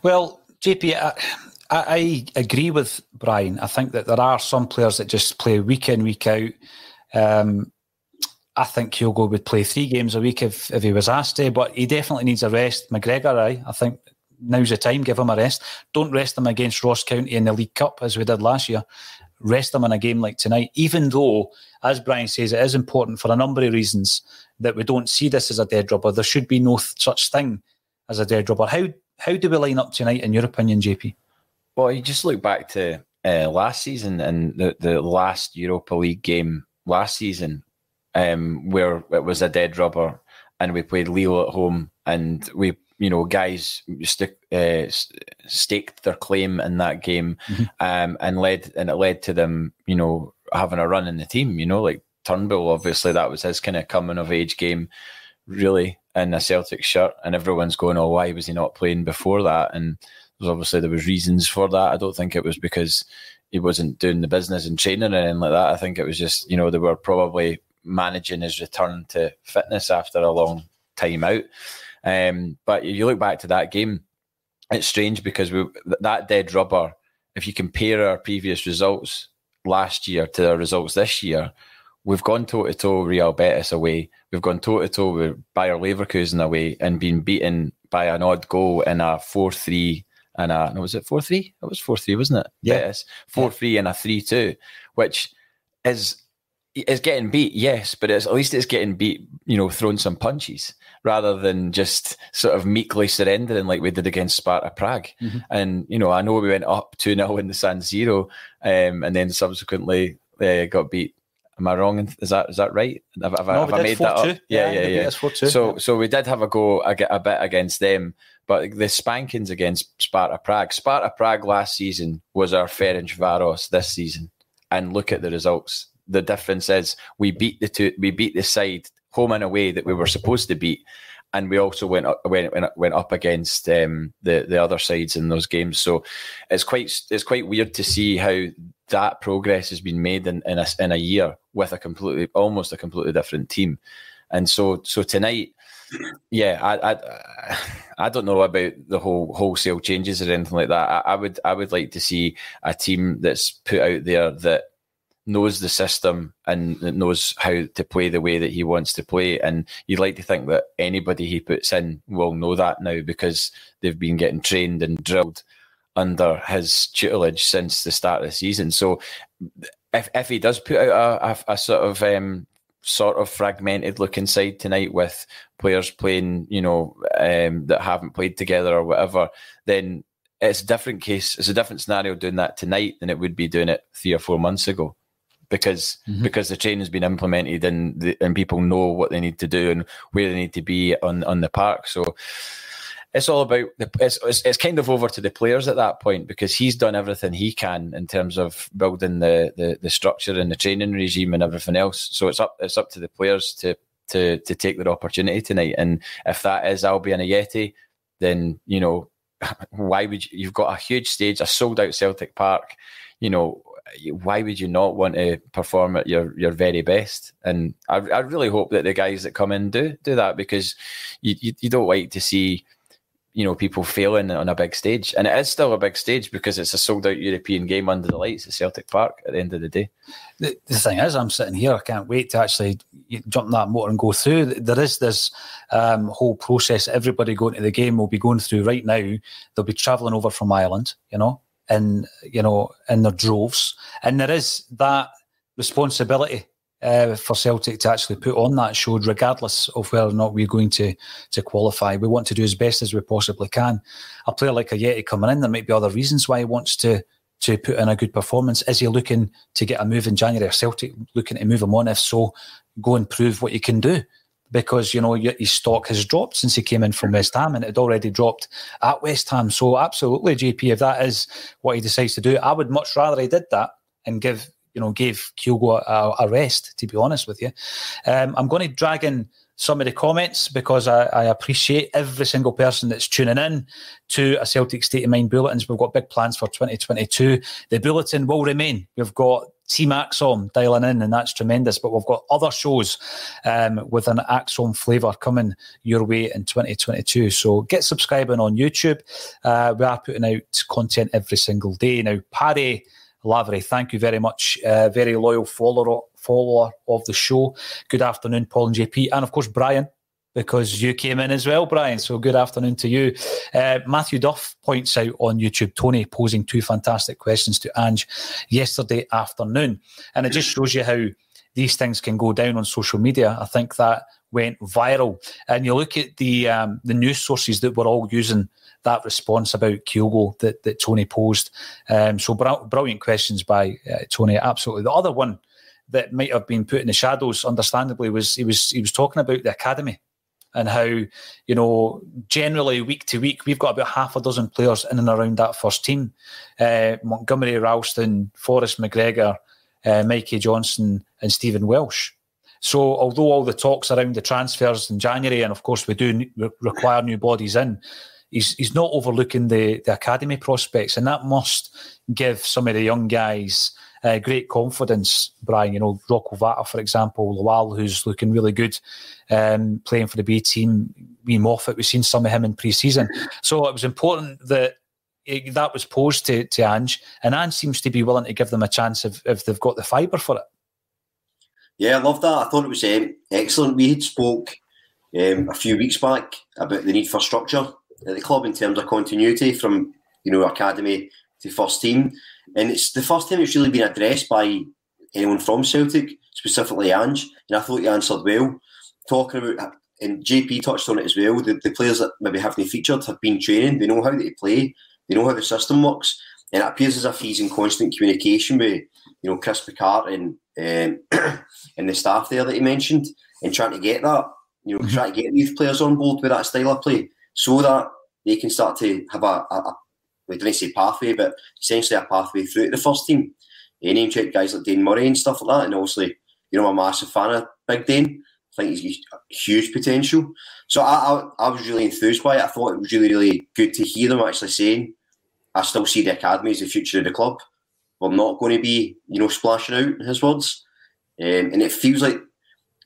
Speaker 1: Well, JP, I, I, agree with Brian. I think that there are some players that just play week in, week out. Um, I think Kyogo would play three games a week if, if he was asked to, but he definitely needs a rest. McGregor, I, I think now's the time, give him a rest. Don't rest him against Ross County in the League Cup as we did last year. Rest him in a game like tonight, even though, as Brian says, it is important for a number of reasons that we don't see this as a dead rubber. There should be no th- such thing as a dead rubber. How how do we line up tonight, in your opinion, JP?
Speaker 3: Well, you just look back to uh, last season and the, the last Europa League game last season um, where it was a dead rubber, and we played Leo at home, and we you know guys st- uh, staked their claim in that game, mm-hmm. um, and led and it led to them you know having a run in the team. You know, like Turnbull, obviously that was his kind of coming of age game, really in a Celtic shirt, and everyone's going, "Oh, why was he not playing before that?" And there's obviously there was reasons for that. I don't think it was because he wasn't doing the business and training and like that. I think it was just you know they were probably managing his return to fitness after a long time out. Um, but you look back to that game, it's strange because we, that dead rubber, if you compare our previous results last year to our results this year, we've gone toe to toe Real Betis away, we've gone toe to toe with Bayer Leverkusen away, and been beaten by an odd goal in a four three and a no, was it four three? It was four three, wasn't it? Yes, four three and a three two, which is it's getting beat, yes, but it's at least it's getting beat, you know, throwing some punches rather than just sort of meekly surrendering like we did against Sparta Prague. Mm-hmm. And you know, I know we went up two 0 in the San Zero, um, and then subsequently uh, got beat. Am I wrong? Is that is that right? Have, have, no, have I made that two. up? Yeah, yeah, yeah. yeah. So so we did have a go a, a bit against them, but the spankings against Sparta Prague. Sparta Prague last season was our Ferenc Varos this season, and look at the results the difference is we beat the two, we beat the side home and away that we were supposed to beat, and we also went up went went up against um, the the other sides in those games. So it's quite it's quite weird to see how that progress has been made in in a, in a year with a completely almost a completely different team, and so so tonight. Yeah, I, I I don't know about the whole wholesale changes or anything like that. I, I would I would like to see a team that's put out there that knows the system and knows how to play the way that he wants to play. And you'd like to think that anybody he puts in will know that now because they've been getting trained and drilled under his tutelage since the start of the season. So if, if he does put out a, a, a sort of um, sort of fragmented looking side tonight with players playing, you know, um, that haven't played together or whatever, then it's a different case. It's a different scenario doing that tonight than it would be doing it three or four months ago because mm-hmm. because the training has been implemented and the, and people know what they need to do and where they need to be on on the park. So it's all about the, it's, it's, it's kind of over to the players at that point because he's done everything he can in terms of building the, the the structure and the training regime and everything else. So it's up it's up to the players to to to take their opportunity tonight. And if that is and a Yeti, then you know why would you, you've got a huge stage, a sold out Celtic Park. You know why would you not want to perform at your your very best? And I, I really hope that the guys that come in do do that because you, you, you don't like to see you know people failing on a big stage, and it is still a big stage because it's a sold out European game under the lights at Celtic Park. At the
Speaker 1: end of the day, the, the thing is, I'm sitting here. I can't wait to actually jump that motor and go through. There is this um, whole process. Everybody going to the game will be going through right now. They'll be travelling over from Ireland. You know, in you know in their droves, and there is that responsibility uh, for Celtic to actually put on that show, regardless of whether or not we're going to to qualify. We want to do as best as we possibly can. A player like a Yeti coming in, there might be other reasons why he wants to to put in a good performance. Is he looking to get a move in January? Or Celtic looking to move him on? If so, go and prove what you can do because you know his stock has dropped since he came in from West Ham, and it had already dropped at West Ham. So absolutely, JP, if that is what he decides to do, I would much rather he did that and give you know gave Kyogo a, a rest. To be honest with you, um, I'm going to drag in some of the comments because I, I, appreciate every single person that's tuning in to a Celtic State of Mind bulletins. We've got big plans for 2022. The bulletin will remain. We've got T Maxom dialing in, and that's tremendous. But we've got other shows um, with an Axom flavour coming your way in 2022. So get subscribing on YouTube. Uh, we are putting out content every single day. Now, Paddy Lavery, thank you very much. Uh, very loyal follower, follower of the show. Good afternoon, Paul and JP. And of course, Brian, because you came in as well, Brian. So good afternoon to you. Uh, Matthew Duff points out on YouTube Tony posing two fantastic questions to Ange yesterday afternoon. And it just shows you how these things can go down on social media. I think that went viral. And you look at the um, the news sources that were all using that response about Kyogo that, that Tony posed. Um, so br- brilliant questions by uh, Tony. Absolutely. The other one that might have been put in the shadows, understandably, was he was he was talking about the academy and how, you know, generally week to week, we've got about half a dozen players in and around that first team. Uh, Montgomery, Ralston, Forrest McGregor, uh, Mikey Johnson, and Stephen Welsh. So, although all the talks around the transfers in January, and of course we do require new bodies in, he's he's not overlooking the the academy prospects, and that must give some of the young guys uh, great confidence. Brian, you know, Rocco Vata, for example, Lowell, who's looking really good, um, playing for the B team. We Moffat, we've seen some of him in pre-season, so it was important that. It, that was posed to, to Ange, and Ange seems to be willing to give them a chance if, if they've got the fibre for it.
Speaker 2: Yeah, I love that. I thought it was um, excellent. We had spoke um, a few weeks back about the need for structure at uh, the club in terms of continuity from you know academy to first team, and it's the first time it's really been addressed by anyone from Celtic, specifically Ange, and I thought you answered well, talking about. And JP touched on it as well. The, the players that maybe haven't featured have been training. They know how they play. They know how the system works. And it appears as if he's in constant communication with, you know, Chris Picard and um, and the staff there that he mentioned, and trying to get that, you know, mm-hmm. trying to get these players on board with that style of play, so that they can start to have a, a, a we didn't say pathway, but essentially a pathway through to the first team. A name check guys like Dane Murray and stuff like that, and obviously, you know, I'm a massive fan of Big Dane. I think he's huge potential. So I, I, I, was really enthused by it. I thought it was really, really good to hear them actually saying, I still see the academy as the future of the club. We're not going to be, you know, splashing out, his words. Um, and it feels like,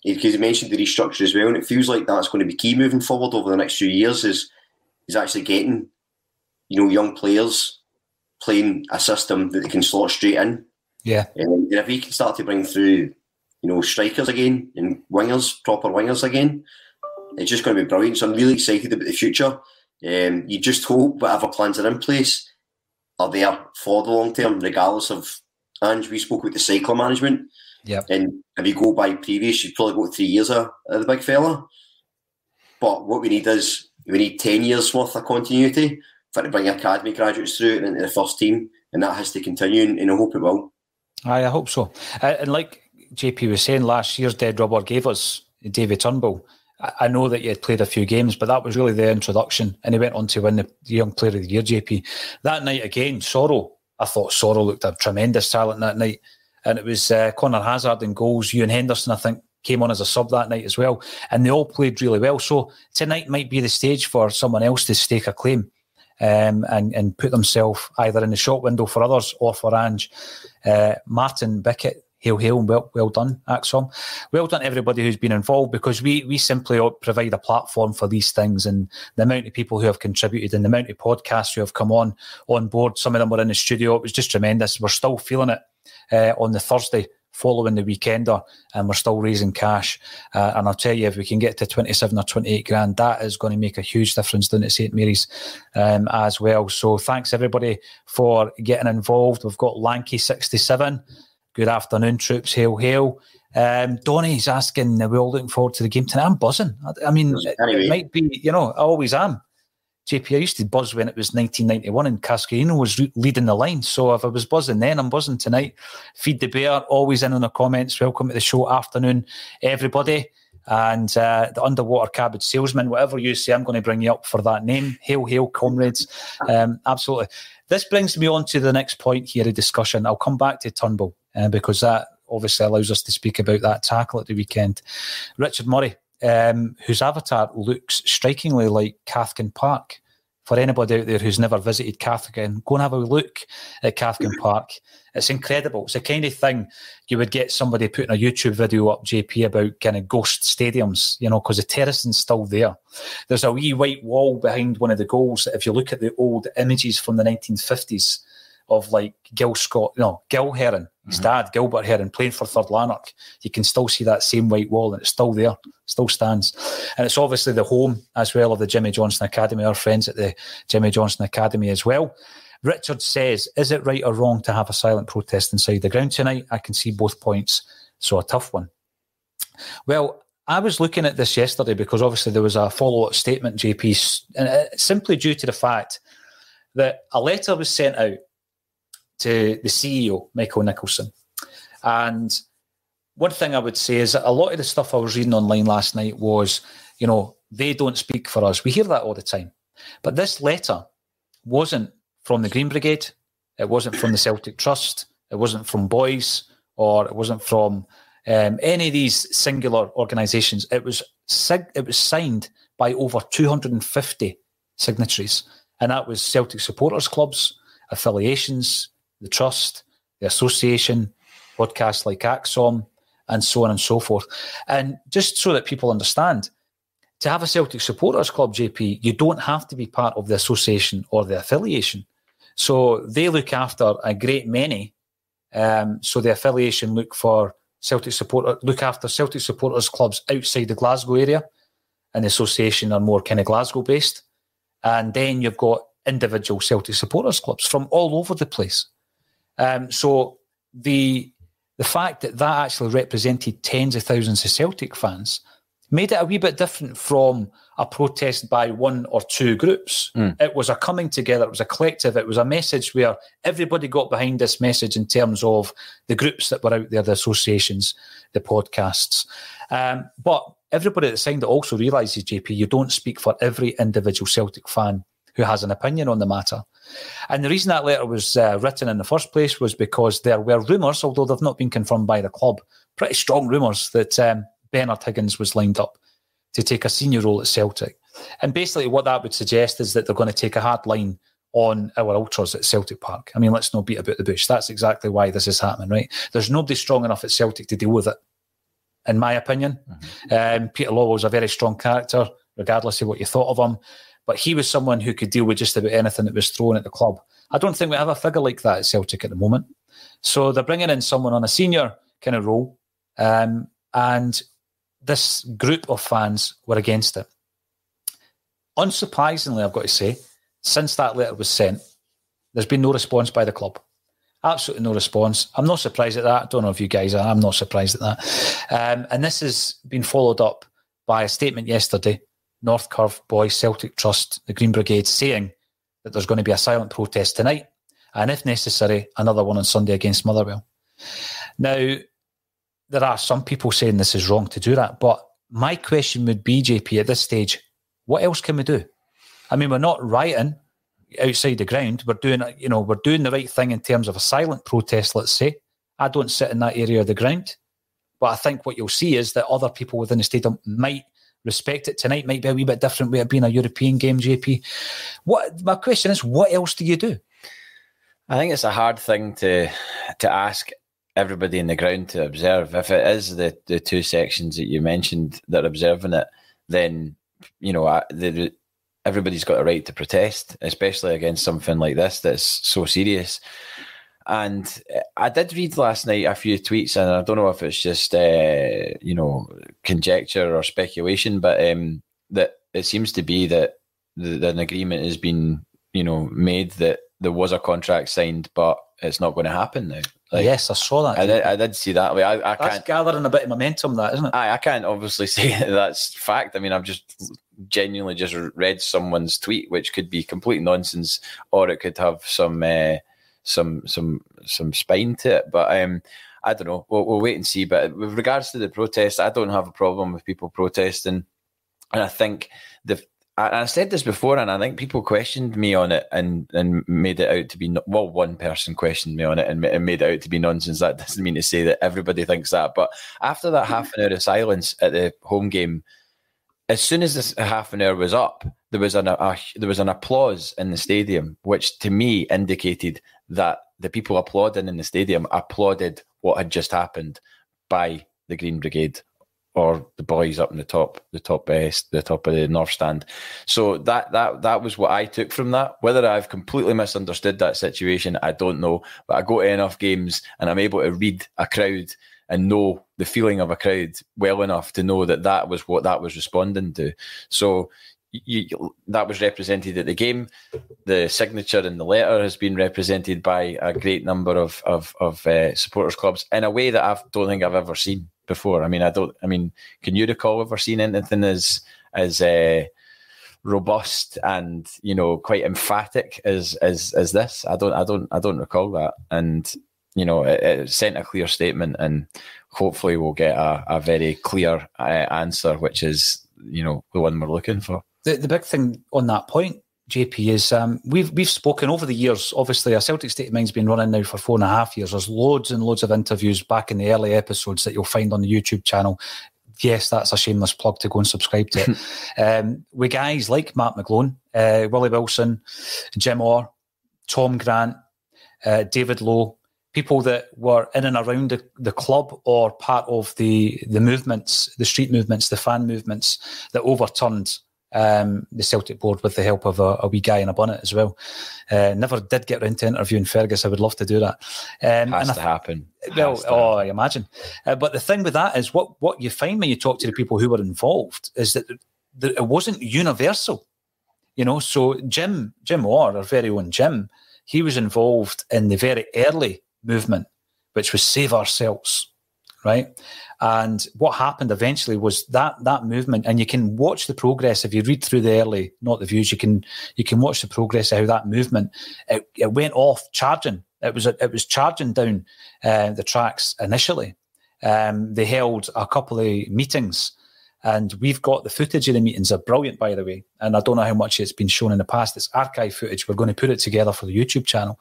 Speaker 2: because he mentioned the restructure as well, and it feels like that's going to be key moving forward over the next few years is is actually getting, you know, young players playing a system that they can slot straight in. Yeah. And if he can start to bring through, you know, strikers again and wingers, proper wingers again, it's just going to be brilliant. So I'm really excited about the future. Um, you just hope whatever plans are in place are there for the long term, regardless of. And we spoke about the cycle management. Yeah. And if you go by previous, you'd probably go three years of, uh, of the big fella. But what we need is we need 10 years worth of continuity for to bring academy graduates through and into the first team, and that has to continue, and, and I hope it will.
Speaker 1: Aye, I hope so. Uh, and like JP was saying, last year's dead rubber gave us David Turnbull. I, know that he had played a few games, but that was really the introduction, and he went on to win the, the Young Player of the Year, JP. That night again, Sorrow. I thought Sorrow looked a tremendous talent that night, and it was uh, Connor Hazard in goals, Ewan Henderson, I think, came on as a sub that night as well, and they all played really well. So tonight might be the stage for someone else to stake a claim. Um, and, and put themselves either in the shot window for others or for Ange. Uh, Martin Bickett, hail, hail, and well, well done, Axom. Well done, everybody who's been involved, because we, we simply provide a platform for these things. And the amount of people who have contributed and the amount of podcasts who have come on on board, some of them were in the studio, it was just tremendous. We're still feeling it. Uh, on the Thursday following the weekender, and we're still raising cash. Uh, and I'll tell you, if we can get to 27 or 28 grand, that is going to make a huge difference down at St Mary's um, as well. So thanks everybody for getting involved. We've got Lanky67. Good afternoon, troops. Hail, hail. Um, Donny's asking, we're all looking forward to the game tonight. I'm buzzing. I, I mean, anyway. it might be, you know, I always am. JP, I used to buzz when it was 1991 and Cascarino was leading the line. So if I was buzzing then, I'm buzzing tonight. Feed the bear, always in on the comments. Welcome to the show, afternoon, everybody. And uh, the underwater cabbage salesman, whatever you say, I'm going to bring you up for that name. Hail, hail, comrades. Um, absolutely. This brings me on to the next point here, of discussion. I'll come back to Turnbull uh, because that obviously allows us to speak about that tackle at the weekend. Richard Murray um, whose avatar looks strikingly like Cathkin Park. For anybody out there who's never visited Cathkin, go and have a look at Cathkin Park. It's incredible. It's the kind of thing you would get somebody putting a YouTube video up, JP, about kind of ghost stadiums, you know, because the terracing's still there. There's a wee white wall behind one of the goals that, if you look at the old images from the 1950s, of like Gil Scott, no, Gil Heron, mm-hmm. his dad, Gilbert Heron, playing for Third Lanark. You can still see that same white wall and it's still there, still stands. And it's obviously the home as well of the Jimmy Johnson Academy, our friends at the Jimmy Johnson Academy as well. Richard says, Is it right or wrong to have a silent protest inside the ground tonight? I can see both points. So a tough one. Well, I was looking at this yesterday because obviously there was a follow up statement, JP, uh, simply due to the fact that a letter was sent out to the CEO, Michael Nicholson. And one thing I would say is that a lot of the stuff I was reading online last night was, you know, they don't speak for us. We hear that all the time. But this letter wasn't from the Green Brigade, it wasn't from the Celtic Trust, it wasn't from Boys, or it wasn't from um, any of these singular organisations. It was sig- it was signed by over 250 signatories, and that was Celtic supporters clubs, affiliations, the Trust, the Association, podcasts like Axom, and so on and so forth. And just so that people understand, to have a Celtic supporters club, JP, you don't have to be part of the association or the affiliation. So they look after a great many. Um, so the affiliation look for Celtic supporter look after Celtic supporters clubs outside the Glasgow area, and the association are more kind of Glasgow based. And then you've got individual Celtic supporters clubs from all over the place. Um, so the the fact that that actually represented tens of thousands of Celtic fans made it a wee bit different from a protest by one or two groups. Mm. It was a coming together, it was a collective, it was a message where everybody got behind this message in terms of the groups that were out there, the associations, the podcasts. Um, but everybody that signed it also realises, JP, you don't speak for every individual Celtic fan who has an opinion on the matter. And the reason that letter was uh, written in the first place was because there were rumours, although they've not been confirmed by the club, pretty strong rumours that um, Bernard Higgins was lined up to take a senior role at Celtic. And basically, what that would suggest is that they're going to take a hard line on our ultras at Celtic Park. I mean, let's not beat about the bush. That's exactly why this is happening, right? There's nobody strong enough at Celtic to deal with it, in my opinion. Mm-hmm. Um, Peter Law was a very strong character, regardless of what you thought of him. But he was someone who could deal with just about anything that was thrown at the club. I don't think we have a figure like that at Celtic at the moment. So they're bringing in someone on a senior kind of role, um, and this group of fans were against it. Unsurprisingly, I've got to say, since that letter was sent, there's been no response by the club. Absolutely no response. I'm not surprised at that. I don't know if you guys are. I'm not surprised at that. Um, and this has been followed up by a statement yesterday North Curve Boys Celtic Trust, the Green Brigade, saying that there's going to be a silent protest tonight, and if necessary, another one on Sunday against Motherwell. Now, there are some people saying this is wrong to do that, but my question would be, JP, at this stage, what else can we do? I mean, we're not rioting outside the ground. We're doing, you know, we're doing the right thing in terms of a silent protest. Let's say I don't sit in that area of the ground, but I think what you'll see is that other people within the stadium might respect it. Tonight might be a wee bit different with it being a European game, JP. What my question is, what else do you do? I think it's a hard thing to to ask everybody
Speaker 3: in the ground to observe. If it is the, the two sections that you mentioned that are observing it, then you know I, the, everybody's got a right to protest, especially against something like this that's so serious. And uh, I did read last night a few tweets, and I don't know if it's just uh, you know conjecture or speculation, but um, that it seems to be that the, an agreement has been you know made that there was a contract signed, but it's not going to happen now. Like, yes, I saw that. I did, I did see that. I, I, that's can't, gathering a bit of momentum, that isn't it? I, I can't obviously say that's fact. I mean, I've just genuinely just read someone's tweet, which could be complete nonsense, or it could have some uh, some some some spine to it. But um, I don't know. We'll, we'll wait and see. But with regards to the protest, I don't have a problem with people protesting, and I think the I, said this before, and I think people questioned me on it and and made it out to be well. One person questioned me on it and, made it out to be nonsense. That doesn't mean to say that everybody thinks that. But after that half an hour of silence at the home game, as soon as this half an hour was up, there was an a, there was an applause in the stadium, which to me indicated that the people applauding in the stadium applauded what had just happened by the Green Brigade or the boys up in the top, the top best, the top of the north stand. So that that that was what I took from that. Whether I've completely misunderstood that situation, I don't know. But I go to enough games and I'm able to read a crowd and know the feeling of a crowd well enough to know that that was what that was responding to. So you, that was represented at the game. The signature in the letter has been represented by a great number of of, of uh, supporters clubs in a way that I don't think I've ever seen before. I mean, I don't. I mean, can you recall ever seen anything as as uh, robust and you know quite emphatic as as as this? I don't. I don't. I don't recall that. And you know, it, it sent a clear statement, and hopefully, we'll get a, a very clear uh, answer, which is you know the one we're looking for
Speaker 1: the, the big thing on that point, JP, is um, we've we've spoken over the years. Obviously, our Celtic State of Mind's been running now for four and a half years. There's loads and loads of interviews back in the early episodes that you'll find on the YouTube channel. Yes, that's a shameless plug to go and subscribe to it. um, guys like Matt McGlone, uh, Willie Wilson, Jim Orr, Tom Grant, uh, David Lowe, people that were in and around the, the, club or part of the the movements, the street movements, the fan movements that overturned um, the Celtic board with the help of a, uh, a wee guy in a bonnet as well. Uh, never did get round to interviewing Fergus. I would love to do that. Um, Has and to th- happen. Well, Has oh, I imagine. Uh, but the thing with that is, what what you find when you talk to the people who were involved is that th- th- it wasn't universal. You know, so Jim Jim Orr, our very own Jim, he was involved in the very early movement, which was Save Ourselves right? And what happened eventually was that that movement, and you can watch the progress if you read through the early, not the views. You can you can watch the progress of how that movement it, it went off charging. It was it was charging down uh, the tracks initially. Um, they held a couple of meetings, and we've got the footage of the meetings are brilliant, by the way. And I don't know how much it's been shown in the past. It's archive footage. We're going to put it together for the YouTube channel.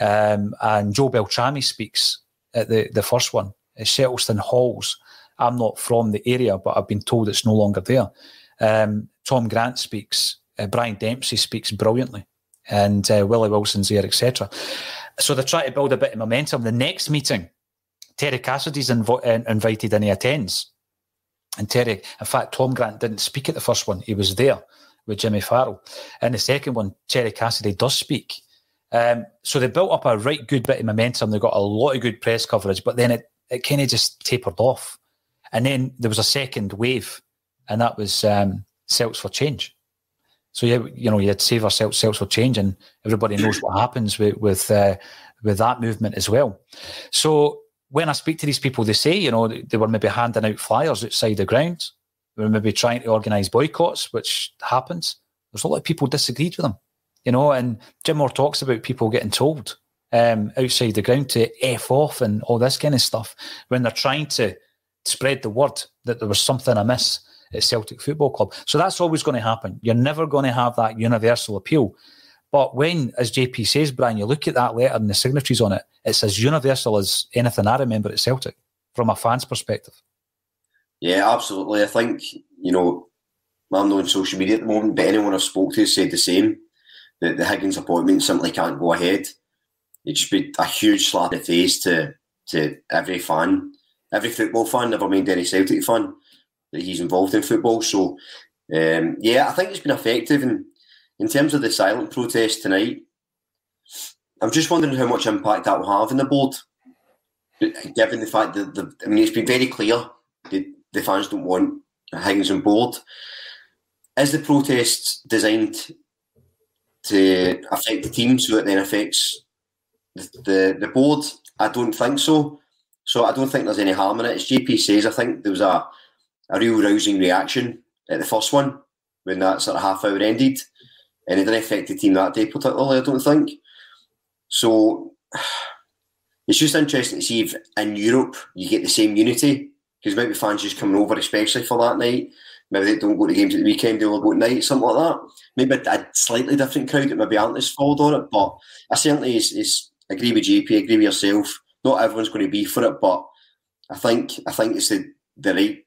Speaker 1: Um, and Joe Beltrami speaks at the the first one uh, Shettleston Halls. I'm not from the area, but I've been told it's no longer there. Um, Tom Grant speaks, uh, Brian Dempsey speaks brilliantly, and uh, Willie Wilson's there, etc. So they're trying to build a bit of momentum. The next meeting, Terry Cassidy's inv- invited and he attends. And Terry, in fact, Tom Grant didn't speak at the first one, he was there with Jimmy Farrell. And the second one, Terry Cassidy does speak. Um, so they built up a right good bit of momentum. They got a lot of good press coverage, but then it it kind of just tapered off. And then there was a second wave, and that was um, Celts for Change. So yeah, you know, you had Save Ourselves, Celts for Change, and everybody knows what happens with with, uh, with that movement as well. So when I speak to these people, they say, you know, they were maybe handing out flyers outside the grounds. They were maybe trying to organise boycotts, which happens. There's a lot of people disagreed with them, you know. And Jim Moore talks about people getting told um, outside the ground to F off and all this kind of stuff when they're trying to spread the word that there was something amiss at Celtic Football Club. So that's always going to happen. You're never going to have that universal appeal. But when, as JP says, Brian, you look at that letter and the signatories on it, it's as universal as anything I remember at Celtic from a fan's perspective.
Speaker 2: Yeah, absolutely. I think, you know, I'm not on social media at the moment, but anyone I've spoke to said the same, that the Higgins appointment simply can't go ahead it just be a huge slap in the face to to every fan, every football fan, never mind any Celtic fan, that he's involved in football. So, um, yeah, I think it's been effective. And in terms of the silent protest tonight, I'm just wondering how much impact that will have on the board, given the fact that, the, I mean, it's been very clear the fans don't want Higgins on board. Is the protest designed to affect the team so it then affects the the board, I don't think so. So I don't think there's any harm in it. As JP says, I think there was a, a real rousing reaction at the first one when that sort of half hour ended, and it didn't affect the team that day particularly. I don't think. So it's just interesting to see if in Europe you get the same unity because maybe fans just coming over, especially for that night. Maybe they don't go to games at the weekend; they'll go at night, something like that. Maybe a, a slightly different crowd that maybe aren't as followed on it, but I certainly is, is agree with GP, agree with yourself. Not everyone's going to be for it, but I think I think it's the the right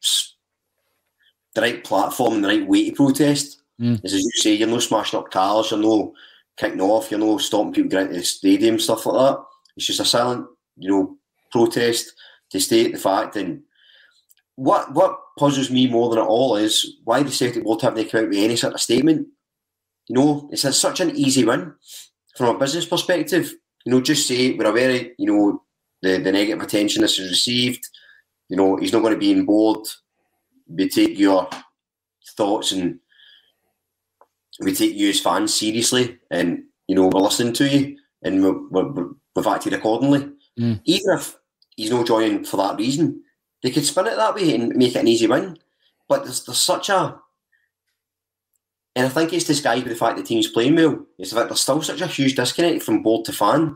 Speaker 2: the right platform and the right way to protest. Mm. Is as you say, you're no smashing up cars, you're no kicking off, you're no stopping people getting to the stadium, stuff like that. It's just a silent, you know, protest to state the fact. And what what puzzles me more than at all is why the Celtic Board haven't come out with any sort of statement. You know, it's a, such an easy win from a business perspective you know, just say we're aware you know, the, the negative attention this has received. You know, he's not going to be in board. We take your thoughts and we take you as fans seriously, and you know we're listening to you, and we have acted accordingly. Mm. Even if he's not joining for that reason, they could spin it that way and make it an easy win. But there's, there's such a and I think it's disguised by the fact the team's playing well. It's the fact there's still such a huge disconnect from board to fan.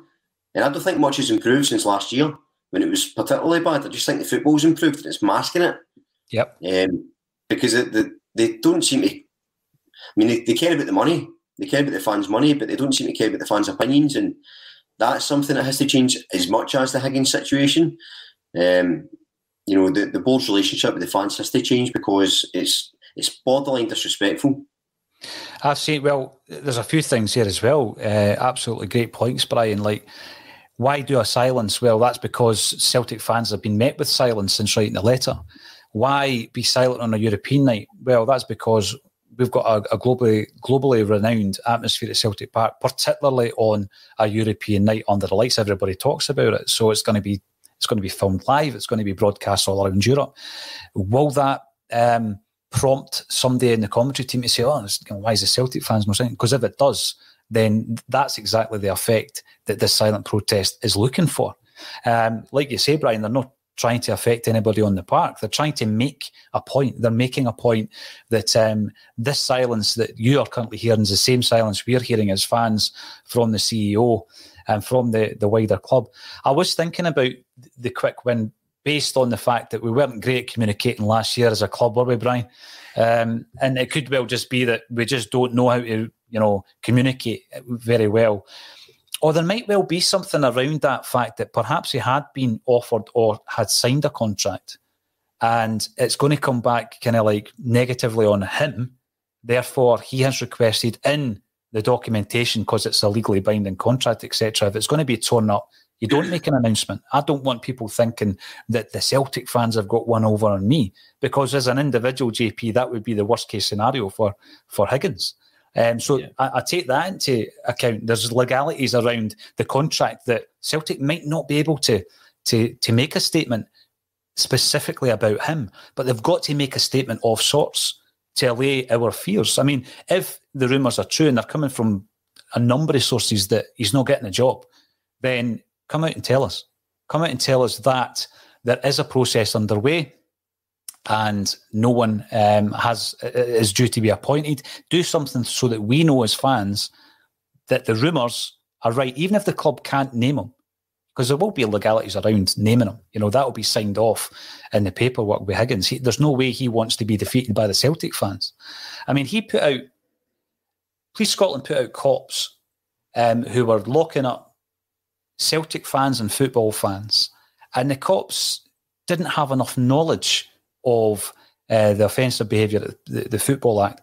Speaker 2: And I don't think much has improved since last year when it was particularly bad. I just think the football's improved and it's masking it. Yep. Um, because it, the, they don't seem to. I mean, they, they care about the money. They care about the fans' money, but they don't seem to care about the fans' opinions. And that's something that has to change as much as the Higgins situation. Um, you know, the, the board's relationship with the fans has to change because it's it's borderline disrespectful
Speaker 1: I've seen, well, there's a few things here as well. Uh, absolutely great points, Brian. Like, why do a silence? Well, that's because Celtic fans have been met with silence since writing the letter. Why be silent on a European night? Well, that's because we've got a, a globally globally renowned atmosphere at Celtic Park, particularly on a European night under the lights. Everybody talks about it, so it's going to be it's going to be filmed live. It's going to be broadcast all around Europe. Will that um, prompt somebody in the commentary team to say, "Oh, why is the Celtic fans not saying?" Because if it does, then that's exactly the effect that this silent protest is looking for. Um, like you say, Brian, they're not trying to affect anybody on the park. They're trying to make a point. They're making a point that um, this silence that you are currently hearing is the same silence we're hearing as fans from the CEO and from the, the wider club. I was thinking about the quick win based on the fact that we weren't great communicating last year as a club, were we, Brian? Um, and it could well just be that we just don't know how to, you know, communicate very well. Or there might well be something around that fact that perhaps he had been offered or had signed a contract, and it's going to come back kind of like negatively on him. Therefore, he has requested in the documentation because it's a legally binding contract, etc. If it's going to be torn up, you don't make an announcement. I don't want people thinking that the Celtic fans have got one over on me because, as an individual, JP, that would be the worst case scenario for for Higgins. Um, so yeah. I, I, take that into account. There's legalities around the contract that Celtic might not be able to to to make a statement specifically about him, but they've got to make a statement of sorts to allay our fears. I mean, if the rumours are true and they're coming from a number of sources that he's not getting a job, then Come out and tell us. Come out and tell us that there is a process underway and no one um, has is due to be appointed. Do something so that we know as fans that the rumours are right, even if the club can't name them, because there will be legalities around naming them. You know that will be signed off in the paperwork with Higgins. He, there's no way he wants to be defeated by the Celtic fans. I mean, he put out. Police Scotland put out cops um, who were locking up Celtic fans and football fans. And the cops didn't have enough knowledge of uh, the offensive behaviour, the, the Football Act,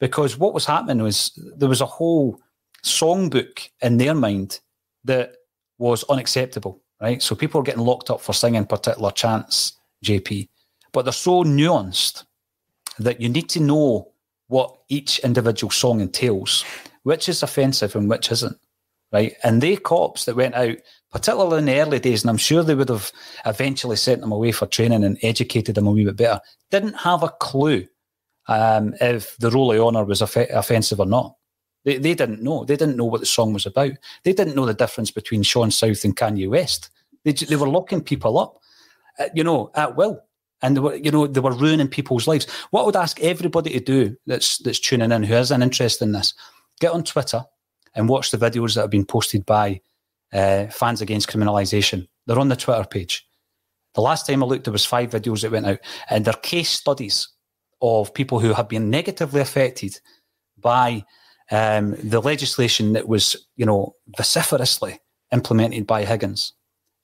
Speaker 1: because what was happening was there was a whole songbook in their mind that was unacceptable, right? So people were getting locked up for singing particular chants, JP, but they're so nuanced that you need to know what each individual song entails, which is offensive and which isn't right? And they cops that went out, particularly in the early days, and I'm sure they would have eventually sent them away for training and educated them a wee bit better, didn't have a clue um, if the role of honour was off- offensive or not. They, they didn't know. They didn't know what the song was about. They didn't know the difference between Sean South and Kanye West. They, they were locking people up, uh, you know, at will. And they were, you know, they were ruining people's lives. What I would ask everybody to do that's that's tuning in who has an interest in this, get on Twitter, and watch the videos that have been posted by uh, Fans Against Criminalisation. They're on the Twitter page. The last time I looked, there was five videos that went out, and they're case studies of people who have been negatively affected by um, the legislation that was, you know, vociferously implemented by Higgins.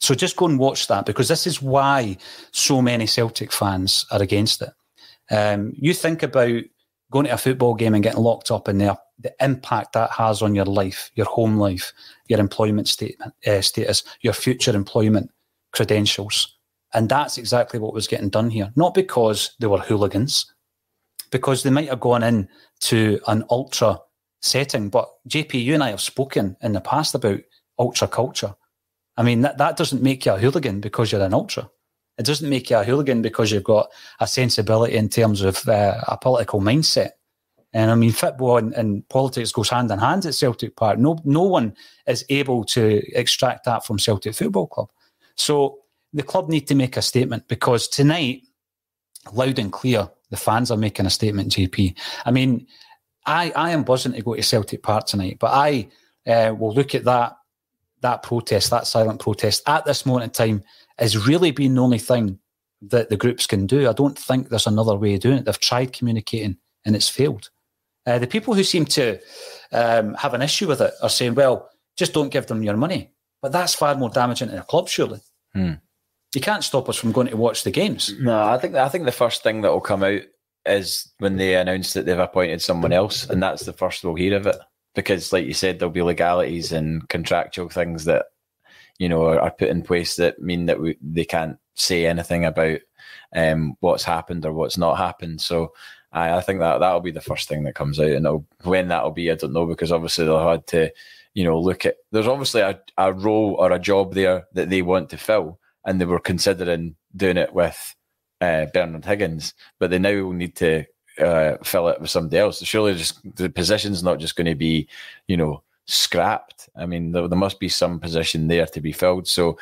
Speaker 1: So just go and watch that because this is why so many Celtic fans are against it. Um, you think about going to a football game and getting locked up in there, the impact that has on your life, your home life, your employment statement, uh, status, your future employment credentials. And that's exactly what was getting done here. Not because they were hooligans, because they might have gone in to an ultra setting. But JP, you and I have spoken in the past about ultra culture. I mean, that, that doesn't make you a hooligan because you're an ultra. It doesn't make you a hooligan because you've got a sensibility in terms of uh, a political mindset. And I mean, football and, and, politics goes hand in hand at Celtic Park. No, no one is able to extract that from Celtic Football Club. So the club need to make a statement because tonight, loud and clear, the fans are making a statement. JP, I mean, I I am buzzing to go to Celtic Park tonight, but I uh, will look at that that protest, that silent protest at this moment in time has really been the only thing that the groups can do. I don't think there's another way of doing it. They've tried communicating and it's failed. Uh, the people who seem to um, have an issue with it are saying, well, just don't give them your money. But that's far more damaging to a club, surely. Hmm. You can't stop us from going to watch the games. No, I think I think the first thing that will come out is when they announce that
Speaker 3: they've appointed someone else, and that's the first we'll hear of it. Because, like you said, there'll be legalities and contractual things that you know are, are put in place that mean that we, they can't say anything about um, what's happened or what's not happened. So I, I think that that'll be the first thing that comes out, and when that'll be, I don't know, because obviously they'll had to, you know, look at. There's obviously a, a role or a job there that they want to fill, and they were considering doing it with uh, Bernard Higgins, but they now will need to uh, fill it with somebody else. Surely, just the position's not just going to be, you know, scrapped. I mean, there, there, must be some position there to be filled. So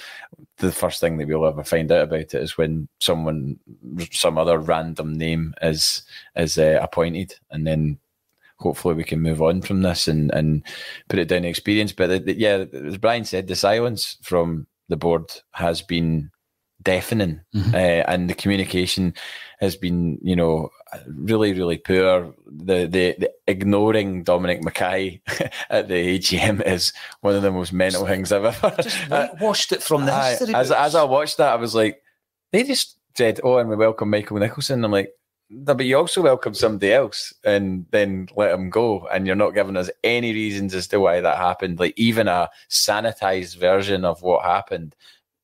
Speaker 3: the first thing that we'll ever find out about it is when someone, some other random name is is uh, appointed, and then hopefully we can move on from this and and put it down to experience. But the, uh, the, yeah, as Brian said, the silence from the board has been deafening, mm -hmm. uh, and the communication has been, you know, really, really poor. The, the, the ignoring Dominic Mackay at the AGM is one of the most mental things I've ever. Just washed it
Speaker 1: from the I, As,
Speaker 3: as I watched that, I was like, they just said, "Oh, and we welcome Michael Nicholson." I'm like, no, but you also welcome somebody else and then let them go. And you're not giving us any reasons as to why that happened. Like even a sanitized version of what happened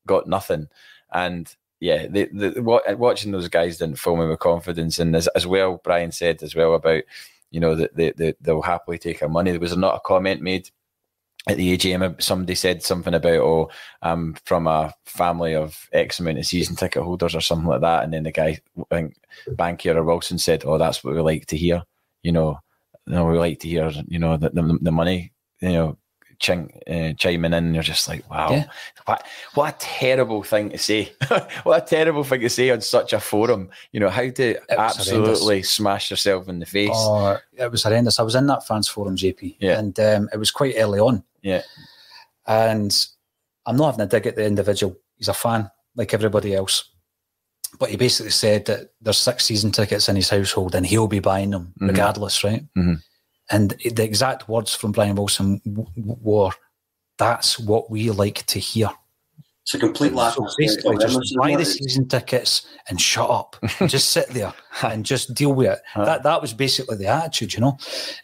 Speaker 3: got nothing. And yeah, the, the, watching those guys didn't fill me with confidence. And as, as well, Brian said as well about, you know, that they, they, they'll happily take our money. There was not a comment made at the AGM, somebody said something about, oh, I'm um, from a family of X amount of season ticket holders or something like that. And then the guy, I think Bankier or Wilson said, oh, that's what we like to hear. You know, you know we like to hear, you know, the, the, the money, you know, ching, uh, chiming in, you're just like, wow, yeah. what, what a terrible thing to say. what a terrible thing to say on such a forum. You know, how to absolutely horrendous. smash yourself in the face. Oh,
Speaker 1: it was horrendous. I was in that fans forum, JP, yeah. and um, it was quite early on. Yeah. And I'm not having a dig at the individual. He's a fan like everybody else. But he basically said that there's six season tickets in his household and he'll be buying them mm-hmm. regardless, right? Mm-hmm. And the exact words from Brian Wilson were, "That's what we like to hear."
Speaker 2: It's a complete lack so basically, just buy the season
Speaker 1: tickets and shut up. just sit there and just deal with it. Huh. That that was basically the attitude, you know,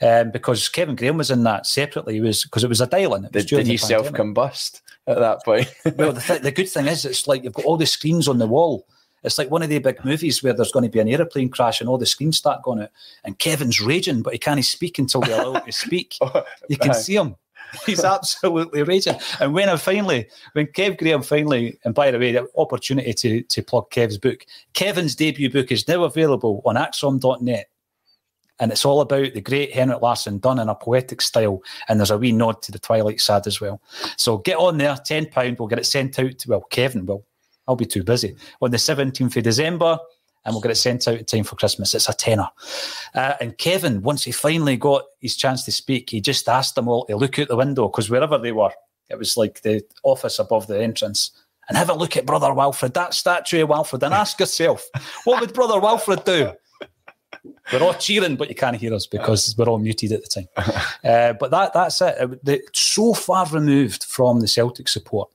Speaker 1: um, because Kevin Graham was in that separately. was because it was a dial-in. Did, did he self-combust at that point? well, the, th the good thing is, it's like you've got all the screens on the wall it's like one of the big movies where there's going to be an aeroplane crash and all the screens start going out, and Kevin's raging, but he can't speak until we allow him to speak. Oh, you can see him. He's absolutely raging. And when I finally, when Kev Graham finally, and by the way, the opportunity to, to plug Kev's book, Kevin's debut book is now available on axom.net. And it's all about the great Henrik Larsson done in a poetic style. And there's a wee nod to the Twilight Sad as well. So get on there, £10. We'll get it sent out to, well, Kevin will I'll be too busy. On the 17th of December, and we'll get it sent out in time for Christmas. It's a tenner. Uh, and Kevin, once he finally got his chance to speak, he just asked them all to look out the window because wherever they were, it was like the office above the entrance. And have a look at Brother Walfred, that statue of Walfred, and ask yourself, what would Brother Walfred do? We're all cheering, but you can't hear us because we're all muted at the time. Uh, but that that's it. so far removed from the Celtic support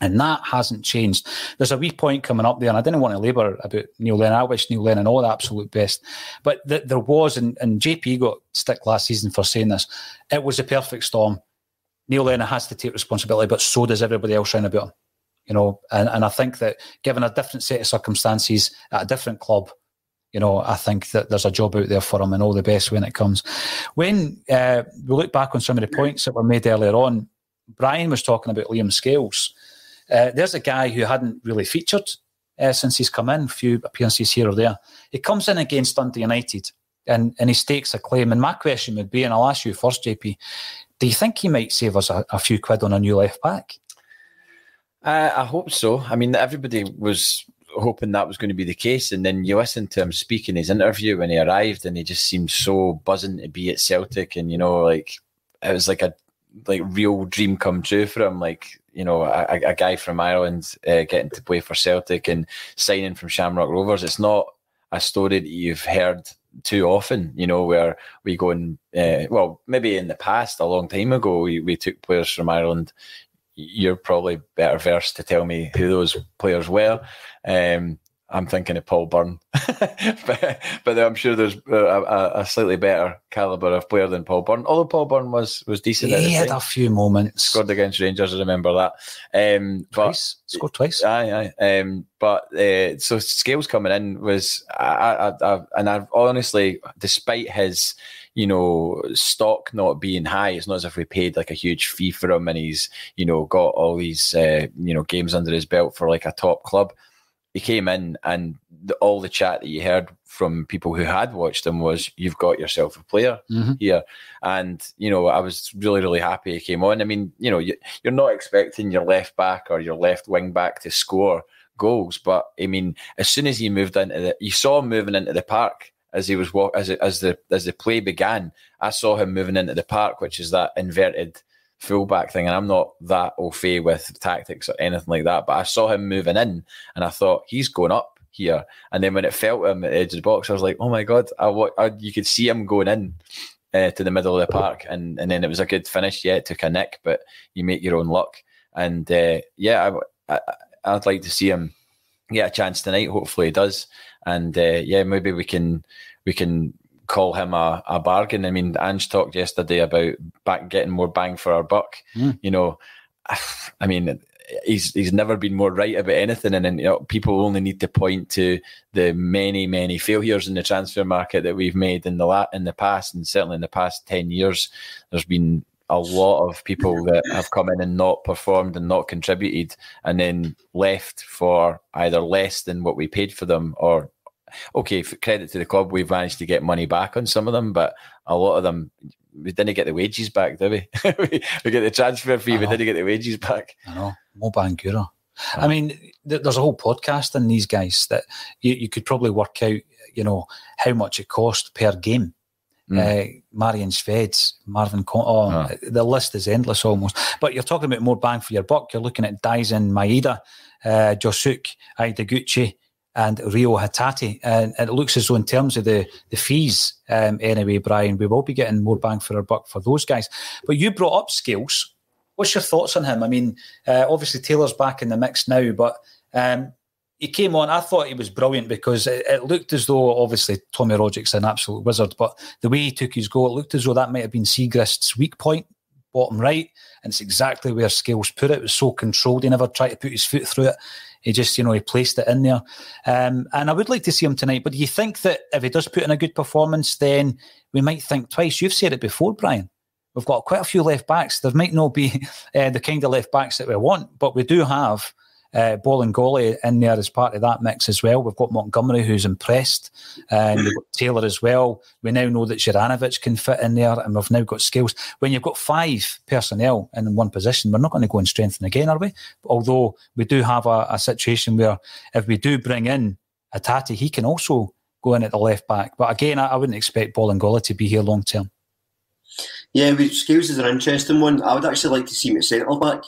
Speaker 1: and that hasn't changed. There's a wee point coming up there, and I didn't want to labour about Neil Lennon. I wish Neil Lennon all the absolute best. But th- there was, and, and JP got stick last season for saying this, it was a perfect storm. Neil Lennon has to take responsibility, but so does everybody else around about him. You know, and, and I think that given a different set of circumstances at a different club, you know, I think that there's a job out there for him and all the best when it comes. When uh, we look back on some of the points that were made earlier on, Brian was talking about Liam Scales uh, there's a guy who hadn't really featured uh, since he's come in, a few appearances here or there. He comes in against Dundee United and, and he stakes a claim. And my question would be, and I'll ask you first, JP, do you think he might save us a, a few quid on a new left back?
Speaker 3: Uh, I hope so. I mean, everybody was hoping that was going to be the case. And then you listen to him speak in his interview when he arrived, and he just seemed so buzzing to be at Celtic. And, you know, like it was like a like real dream come true for him. Like you know, a, a guy from Ireland uh, getting to play for Celtic and signing from Shamrock Rovers. It's not a story that you've heard too often, you know, where we go and, uh, well, maybe in the past, a long time ago, we, we took players from Ireland. You're probably better versed to tell me who those players were. Um, I'm thinking of Paul Byrne, but, but, I'm sure there's uh, a, a, slightly better caliber of player than Paul Byrne. Although Paul Byrne was was decent, he had a
Speaker 1: few moments.
Speaker 3: Scored against Rangers, I remember that. Um, twice but, scored twice. Aye, aye. Um, but uh, so Scales coming in was, I, I, I, and I've honestly, despite his, you know, stock not being high, it's not as if we paid like a huge fee for him, and he's, you know, got all these, uh, you know, games under his belt for like a top club he came in and the, all the chat that you heard from people who had watched him was you've got yourself a player mm-hmm. here and you know i was really really happy he came on i mean you know you, you're not expecting your left back or your left wing back to score goals but i mean as soon as he moved into the you saw him moving into the park as he was walk as as the as the play began i saw him moving into the park which is that inverted fullback thing, and I'm not that au fait with tactics or anything like that. But I saw him moving in, and I thought he's going up here. And then when it felt him at the edge of the box, I was like, oh my god! I, I you could see him going in. Uh, to the middle of the park, and, and then it was a good finish. Yeah, it took a nick, but you make your own luck. And uh, yeah, I, I, would like to see him get a chance tonight. Hopefully, he does. And uh, yeah, maybe we can we can call him a, a bargain. I mean, Ange talked yesterday about back getting more bang for our buck. Mm. You know, I mean, he's he's never been more right about anything, and, and you know, people only need to point to the many many failures in the transfer market that we've made in the la- in the past, and certainly in the past ten years, there's been a lot of people that have come in and not performed and not contributed and then left for either less than what we paid for them or okay, credit to the club, we've managed to get money back on some of them, but a lot of them we didn't get the wages back, did we? we get the transfer fee, we didn't get the wages back.
Speaker 1: I know, Mo Bangura. I mean, there's a whole podcast in these guys that you, you could probably work out, you know, how much it cost per game. Mm. Uh, Marion Sveds, Marvin, Con- oh, the list is endless almost. But you're talking about more bang for your buck. You're looking at Dyson, Maeda, uh, Josuk, Aidaguchi, and Rio Hatati. And, and, it looks as though, in terms of the, the fees, um, anyway, Brian, we will be getting more bang for our buck for those guys. But you brought up Scales. What's your thoughts on him? I mean, uh, obviously, Taylor's back in the mix now, but um, he came on. I thought he was brilliant because it, it looked as though, obviously, Tommy Roderick's an absolute wizard, but the way he took his goal, it looked as though that might have been Seagrist's weak point bottom right, and it's exactly where Scales put it. It was so controlled, he never tried to put his foot through it. He just, you know, he placed it in there. Um, and I would like to see him tonight. But do you think that if he does put in a good performance, then we might think twice? You've said it before, Brian. We've got quite a few left backs. There might not be uh, the kind of left backs that we want, but we do have uh, Ball and goalie in there as part of that mix as well. We've got Montgomery who's impressed, and um, we've got Taylor as well. We now know that Juranovic can fit in there, and we've now got skills. When you've got five personnel in one position, we're not going to go and strengthen again, are we? Although we do have a, a situation where if we do bring in a Tati, he can also go in at the left back. But again, I, I wouldn't expect Ball and goalie to be here long term.
Speaker 2: Yeah, with skills is an interesting one. I would actually like to see him at centre back.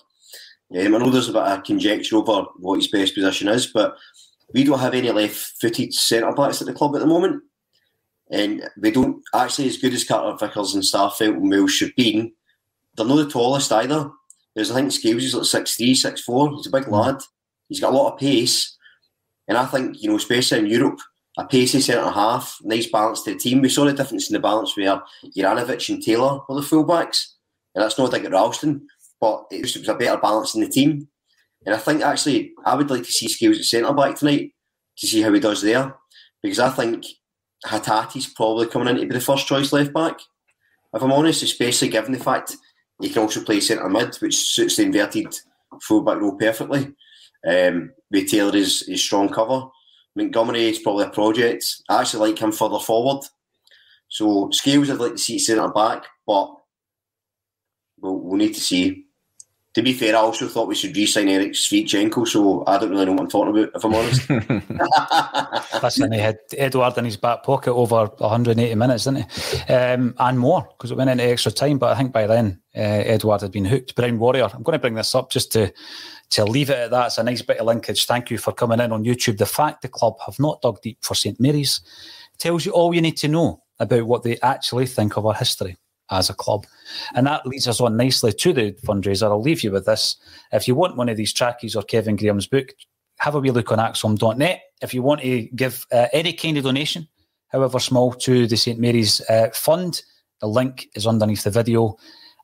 Speaker 2: Um, I know there's a bit of conjecture over what his best position is, but we don't have any left-footed centre backs at the club at the moment, and they don't actually as good as Carter Vickers and Starfelt and Welsh have They're not the tallest either. There's I think Scales is like six three, six four. He's a big mm-hmm. lad. He's got a lot of pace, and I think you know, especially in Europe, a pacey centre half, nice balance to the team. We saw the difference in the balance where Juranovic and Taylor were the fullbacks, and that's not like at Ralston but it was, it was a better balance in the team. And I think actually I would like to see Scales at centre back tonight to see how he does there, because I think Hatati's probably coming in to be the first choice left back. If I'm honest, especially given the fact he can also play centre mid, which suits the inverted full back role perfectly. Um, Taylor is, strong cover. Montgomery is probably a project. I actually like him further forward. So Scales, I'd like to see centre back, but we'll, we'll need to see to be fair, I also thought we should re-sign Eric Svitchenko, so I don't really know what I'm talking about, if I'm honest.
Speaker 1: Listen, he had Edward in his back pocket over 180 minutes, didn't he? Um, and more, because it went into extra time, but I think by then uh, Edward had been hooked. Brown Warrior, I'm going to bring this up just to, to leave it at that. It's a nice bit of linkage. Thank you for coming in on YouTube. The fact the club have not dug deep for St Mary's tells you all you need to know about what they actually think of our history as a club. And that leads us on nicely to the fundraiser. I'll leave you with this. If you want one of these trackies or Kevin Graham's book, have a wee look on axom.net. If you want to give uh, any kind of donation, however small, to the St. Mary's uh, Fund, the link is underneath the video.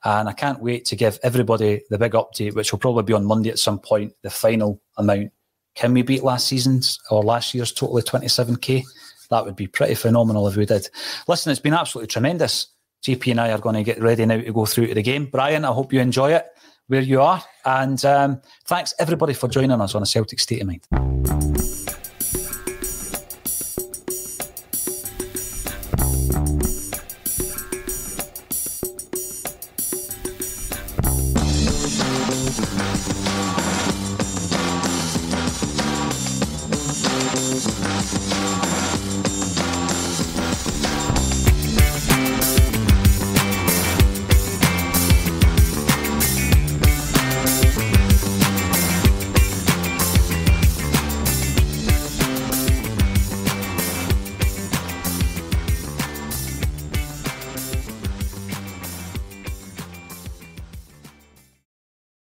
Speaker 1: And I can't wait to give everybody the big update, which will probably be on Monday at some point, the final amount. Can we beat last season's or last year's total of 27k? That would be pretty phenomenal if we did. Listen, it's been absolutely tremendous. JP and I are going to get ready now to go through to the game. Brian, I hope you enjoy it where you are. And um, thanks everybody for joining us on a Celtic State of Mind.